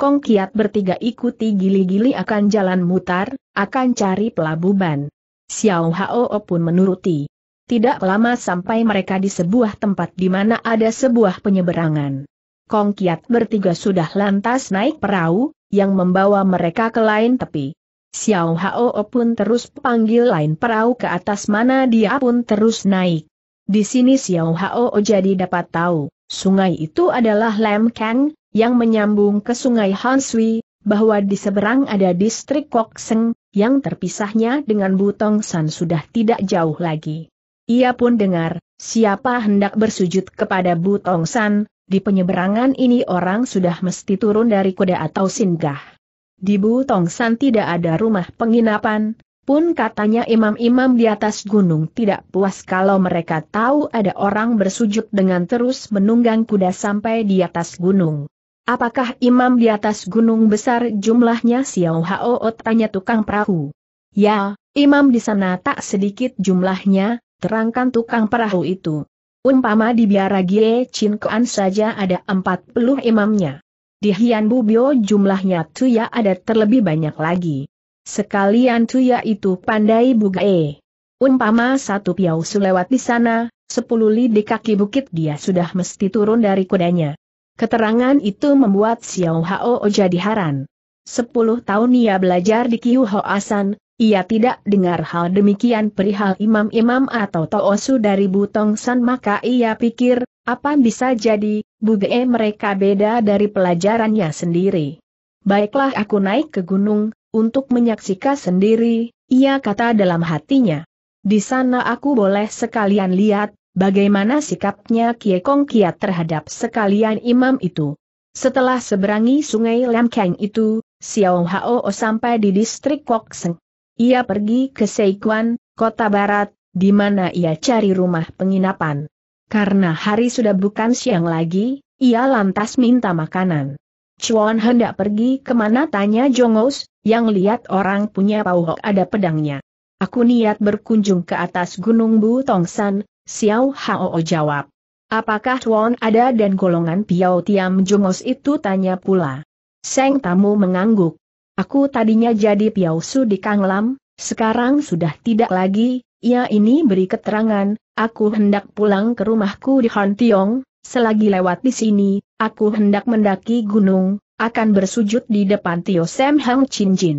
Kong kiat bertiga ikuti gili-gili akan jalan mutar, akan cari pelabuhan. Xiao Hao pun menuruti. Tidak lama sampai mereka di sebuah tempat di mana ada sebuah penyeberangan. Kong Kiat bertiga sudah lantas naik perahu, yang membawa mereka ke lain tepi. Xiao Hao pun terus panggil lain perahu ke atas mana dia pun terus naik. Di sini Xiao Hao jadi dapat tahu, sungai itu adalah Lam Kang, yang menyambung ke sungai Hansui, bahwa di seberang ada distrik Seng, yang terpisahnya dengan Butong San sudah tidak jauh lagi. Ia pun dengar, siapa hendak bersujud kepada Butong San, di penyeberangan ini orang sudah mesti turun dari kuda atau singgah. Di Butongsan tidak ada rumah penginapan, pun katanya imam-imam di atas gunung tidak puas kalau mereka tahu ada orang bersujud dengan terus menunggang kuda sampai di atas gunung. Apakah imam di atas gunung besar jumlahnya Xiao Hao tanya tukang perahu. Ya, imam di sana tak sedikit jumlahnya, terangkan tukang perahu itu. Umpama di biara Gie Chin Kuan saja ada empat 40 imamnya. Di Hian Bubio jumlahnya Tuya ada terlebih banyak lagi. Sekalian Tuya itu pandai bugae. Umpama satu piau lewat di sana, sepuluh li di kaki bukit dia sudah mesti turun dari kudanya. Keterangan itu membuat Xiao Hao jadi heran. Sepuluh tahun ia belajar di Kiu Asan, ia tidak dengar hal demikian perihal imam-imam atau toosu dari Butong San maka ia pikir, apa bisa jadi, buge mereka beda dari pelajarannya sendiri. Baiklah aku naik ke gunung, untuk menyaksikan sendiri, ia kata dalam hatinya. Di sana aku boleh sekalian lihat, bagaimana sikapnya Kie Kong Kiat terhadap sekalian imam itu. Setelah seberangi sungai Lam Lamkeng itu, Xiao Hao sampai di distrik Kok Kokseng. Ia pergi ke Seikuan, kota barat, di mana ia cari rumah penginapan. Karena hari sudah bukan siang lagi, ia lantas minta makanan. Chuan hendak pergi kemana tanya Jongos, yang lihat orang punya pauhok ada pedangnya. Aku niat berkunjung ke atas Gunung Bu Tongsan, Xiao Hao o jawab. Apakah Chuan ada dan golongan Piao Tiam Jongos itu tanya pula. Seng tamu mengangguk. Aku tadinya jadi Piao Su di Kanglam, sekarang sudah tidak lagi, ia ini beri keterangan, aku hendak pulang ke rumahku di Hantiong, selagi lewat di sini, aku hendak mendaki gunung, akan bersujud di depan Tio Sam Hang Chin Jin.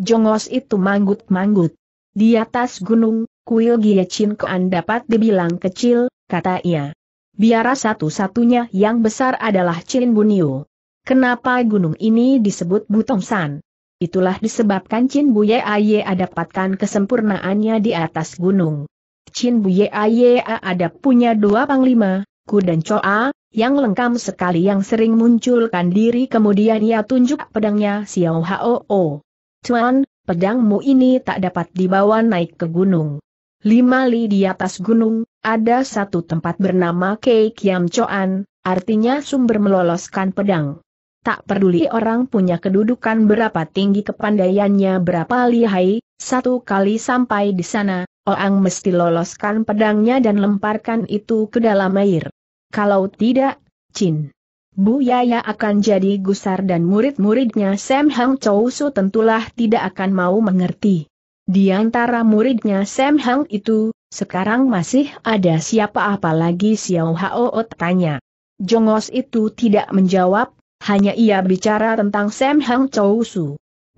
Jongos itu manggut-manggut. Di atas gunung, kuil Gie Chin Koan dapat dibilang kecil, kata ia. Biara satu-satunya yang besar adalah Chin Bunio. Kenapa gunung ini disebut Butong San? Itulah disebabkan Chin Buye Aye dapatkan kesempurnaannya di atas gunung. Chin Buye Aye ada punya dua panglima, Ku dan Choa, yang lengkap sekali yang sering munculkan diri kemudian ia tunjuk pedangnya Xiao Hao. Tuan, pedangmu ini tak dapat dibawa naik ke gunung. Lima li di atas gunung, ada satu tempat bernama Kei Kiam Choan, artinya sumber meloloskan pedang. Tak peduli orang punya kedudukan berapa tinggi kepandaiannya berapa lihai, satu kali sampai di sana, orang mesti loloskan pedangnya dan lemparkan itu ke dalam air. Kalau tidak, Chin, Bu Yaya akan jadi gusar dan murid-muridnya Sam Hang Chow Su tentulah tidak akan mau mengerti. Di antara muridnya Sam Hang itu, sekarang masih ada siapa apalagi Xiao Hao tanya. Jongos itu tidak menjawab, hanya ia bicara tentang Sam Hang Chou Su.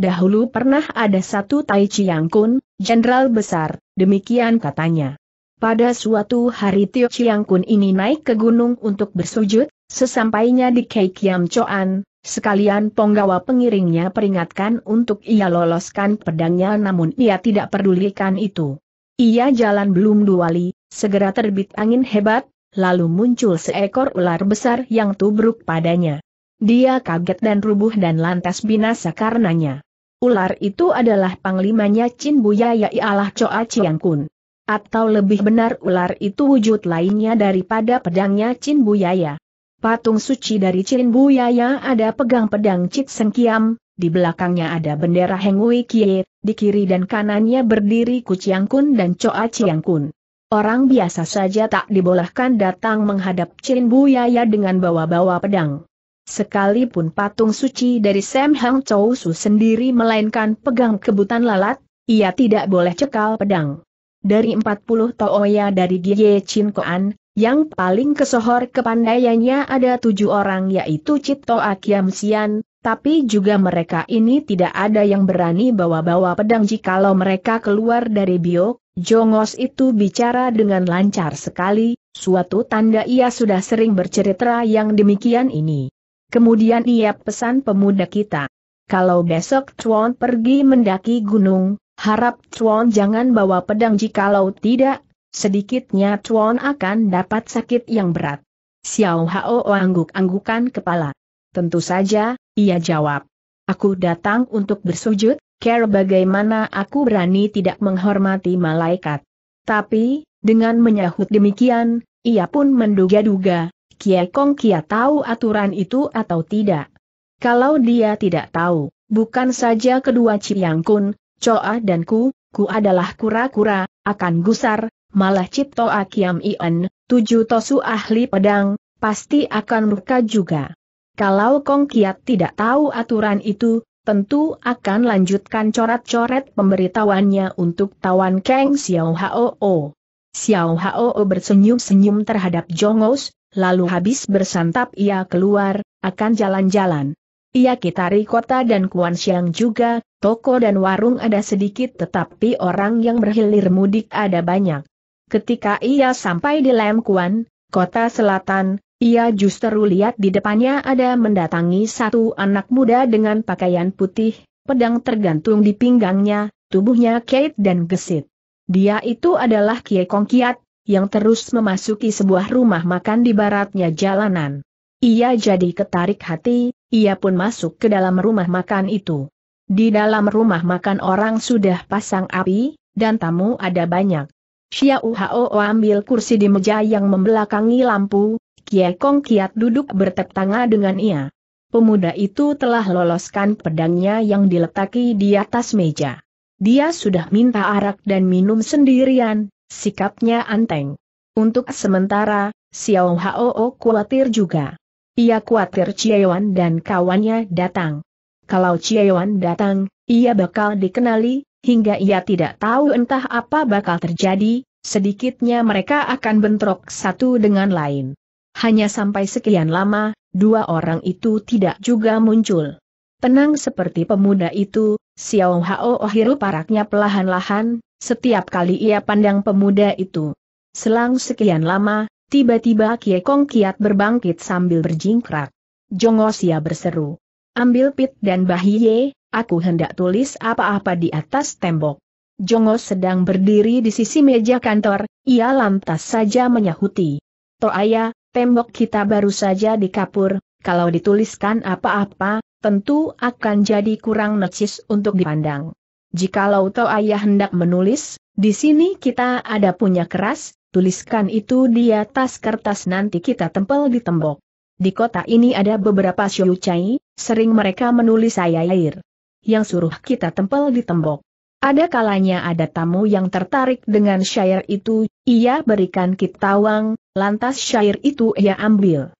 Dahulu pernah ada satu Tai Chi Yang Kun, jenderal besar, demikian katanya. Pada suatu hari Tio Chiang Kun ini naik ke gunung untuk bersujud, sesampainya di Kei Kiam Choan, sekalian penggawa pengiringnya peringatkan untuk ia loloskan pedangnya namun ia tidak pedulikan itu. Ia jalan belum dua li, segera terbit angin hebat, lalu muncul seekor ular besar yang tubruk padanya. Dia kaget dan rubuh dan lantas binasa karenanya. Ular itu adalah panglimanya Chin Buya ialah Choa Chiang Kun. Atau lebih benar ular itu wujud lainnya daripada pedangnya Chin Buyaya. Patung suci dari Chin Buyaya ada pegang pedang Seng Kiam, di belakangnya ada bendera Hengui Kie, di kiri dan kanannya berdiri Kuciang Kun dan Choa Chiang Kun. Orang biasa saja tak dibolehkan datang menghadap Chin Buyaya dengan bawa-bawa pedang. Sekalipun patung suci dari Sam Hang Chou Su sendiri melainkan pegang kebutan lalat, ia tidak boleh cekal pedang. Dari 40 toya dari Gye Chin Koan, yang paling kesohor kepandaiannya ada tujuh orang yaitu Cito Akiam Sian, tapi juga mereka ini tidak ada yang berani bawa-bawa pedang jikalau mereka keluar dari bio. Jongos itu bicara dengan lancar sekali, suatu tanda ia sudah sering bercerita yang demikian ini. Kemudian ia pesan pemuda kita. Kalau besok Chuan pergi mendaki gunung, harap Chuan jangan bawa pedang jikalau tidak, sedikitnya Chuan akan dapat sakit yang berat. Xiao Hao angguk-anggukan kepala. Tentu saja, ia jawab. Aku datang untuk bersujud, care bagaimana aku berani tidak menghormati malaikat. Tapi, dengan menyahut demikian, ia pun menduga-duga, Kie Kong Kia tahu aturan itu atau tidak. Kalau dia tidak tahu, bukan saja kedua Ciyang Kun, Choa dan Ku, Ku adalah kura-kura, akan gusar, malah Cipto Akiam Ien, tujuh tosu ahli pedang, pasti akan murka juga. Kalau Kong Kiat tidak tahu aturan itu, tentu akan lanjutkan coret-coret pemberitahuannya untuk tawan Kang Xiao Hao. Xiao Hao bersenyum-senyum terhadap Jongos, lalu habis bersantap ia keluar, akan jalan-jalan. Ia kitari kota dan Kuan Siang juga, toko dan warung ada sedikit tetapi orang yang berhilir mudik ada banyak. Ketika ia sampai di Lem Kuan, kota selatan, ia justru lihat di depannya ada mendatangi satu anak muda dengan pakaian putih, pedang tergantung di pinggangnya, tubuhnya kait dan gesit. Dia itu adalah Kie Kong Kiat, yang terus memasuki sebuah rumah makan di baratnya jalanan. Ia jadi ketarik hati, ia pun masuk ke dalam rumah makan itu. Di dalam rumah makan orang sudah pasang api, dan tamu ada banyak. Xiao Hao ambil kursi di meja yang membelakangi lampu, Kie Kong Kiat duduk bertetangga dengan ia. Pemuda itu telah loloskan pedangnya yang diletaki di atas meja. Dia sudah minta arak dan minum sendirian, Sikapnya anteng. Untuk sementara, Xiao Hao khawatir juga. Ia khawatir Ciewan dan kawannya datang. Kalau Ciewan datang, ia bakal dikenali, hingga ia tidak tahu entah apa bakal terjadi, sedikitnya mereka akan bentrok satu dengan lain. Hanya sampai sekian lama, dua orang itu tidak juga muncul. Tenang seperti pemuda itu, Xiao Hao hirup paraknya pelahan-lahan, setiap kali ia pandang pemuda itu. Selang sekian lama, tiba-tiba kong kiat berbangkit sambil berjingkrak. Jongos ia berseru. Ambil pit dan bahiye, aku hendak tulis apa-apa di atas tembok. Jongos sedang berdiri di sisi meja kantor, ia lantas saja menyahuti. Toaya, tembok kita baru saja di kapur, kalau dituliskan apa-apa, tentu akan jadi kurang necis untuk dipandang. Jikalau Tau Ayah hendak menulis, di sini kita ada punya keras, tuliskan itu di atas kertas nanti kita tempel di tembok. Di kota ini ada beberapa syucai, sering mereka menulis ayah air. Yang suruh kita tempel di tembok. Ada kalanya ada tamu yang tertarik dengan syair itu, ia berikan kita uang, lantas syair itu ia ambil.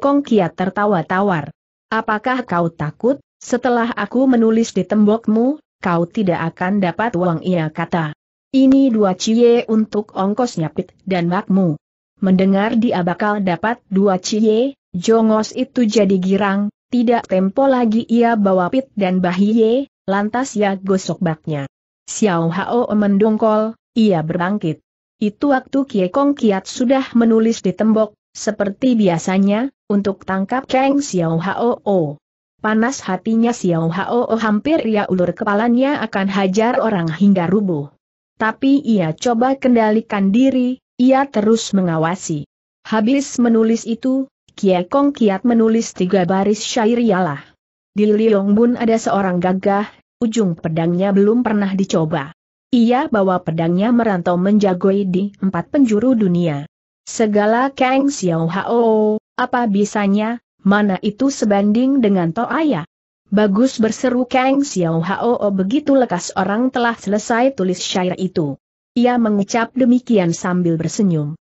Kong Kiat tertawa tawar. Apakah kau takut, setelah aku menulis di tembokmu, kau tidak akan dapat uang ia kata. Ini dua cie untuk ongkos nyapit dan makmu. Mendengar dia bakal dapat dua cie, jongos itu jadi girang, tidak tempo lagi ia bawa pit dan bahiye, lantas ia gosok baknya. Xiao Hao mendongkol, ia berbangkit. Itu waktu Kie Kong Kiat sudah menulis di tembok, seperti biasanya, untuk tangkap Kang Xiao Hao. Panas hatinya Xiao Hao hampir ia ulur kepalanya akan hajar orang hingga rubuh. Tapi ia coba kendalikan diri, ia terus mengawasi. Habis menulis itu, Kie Kong kiat menulis tiga baris syair ialah. Di bun ada seorang gagah, ujung pedangnya belum pernah dicoba. Ia bawa pedangnya merantau menjagoi di empat penjuru dunia. Segala Kang Xiao Hao, apa bisanya, mana itu sebanding dengan Toaya. Bagus berseru Kang Xiao Hao oh, begitu lekas orang telah selesai tulis syair itu. Ia mengecap demikian sambil bersenyum.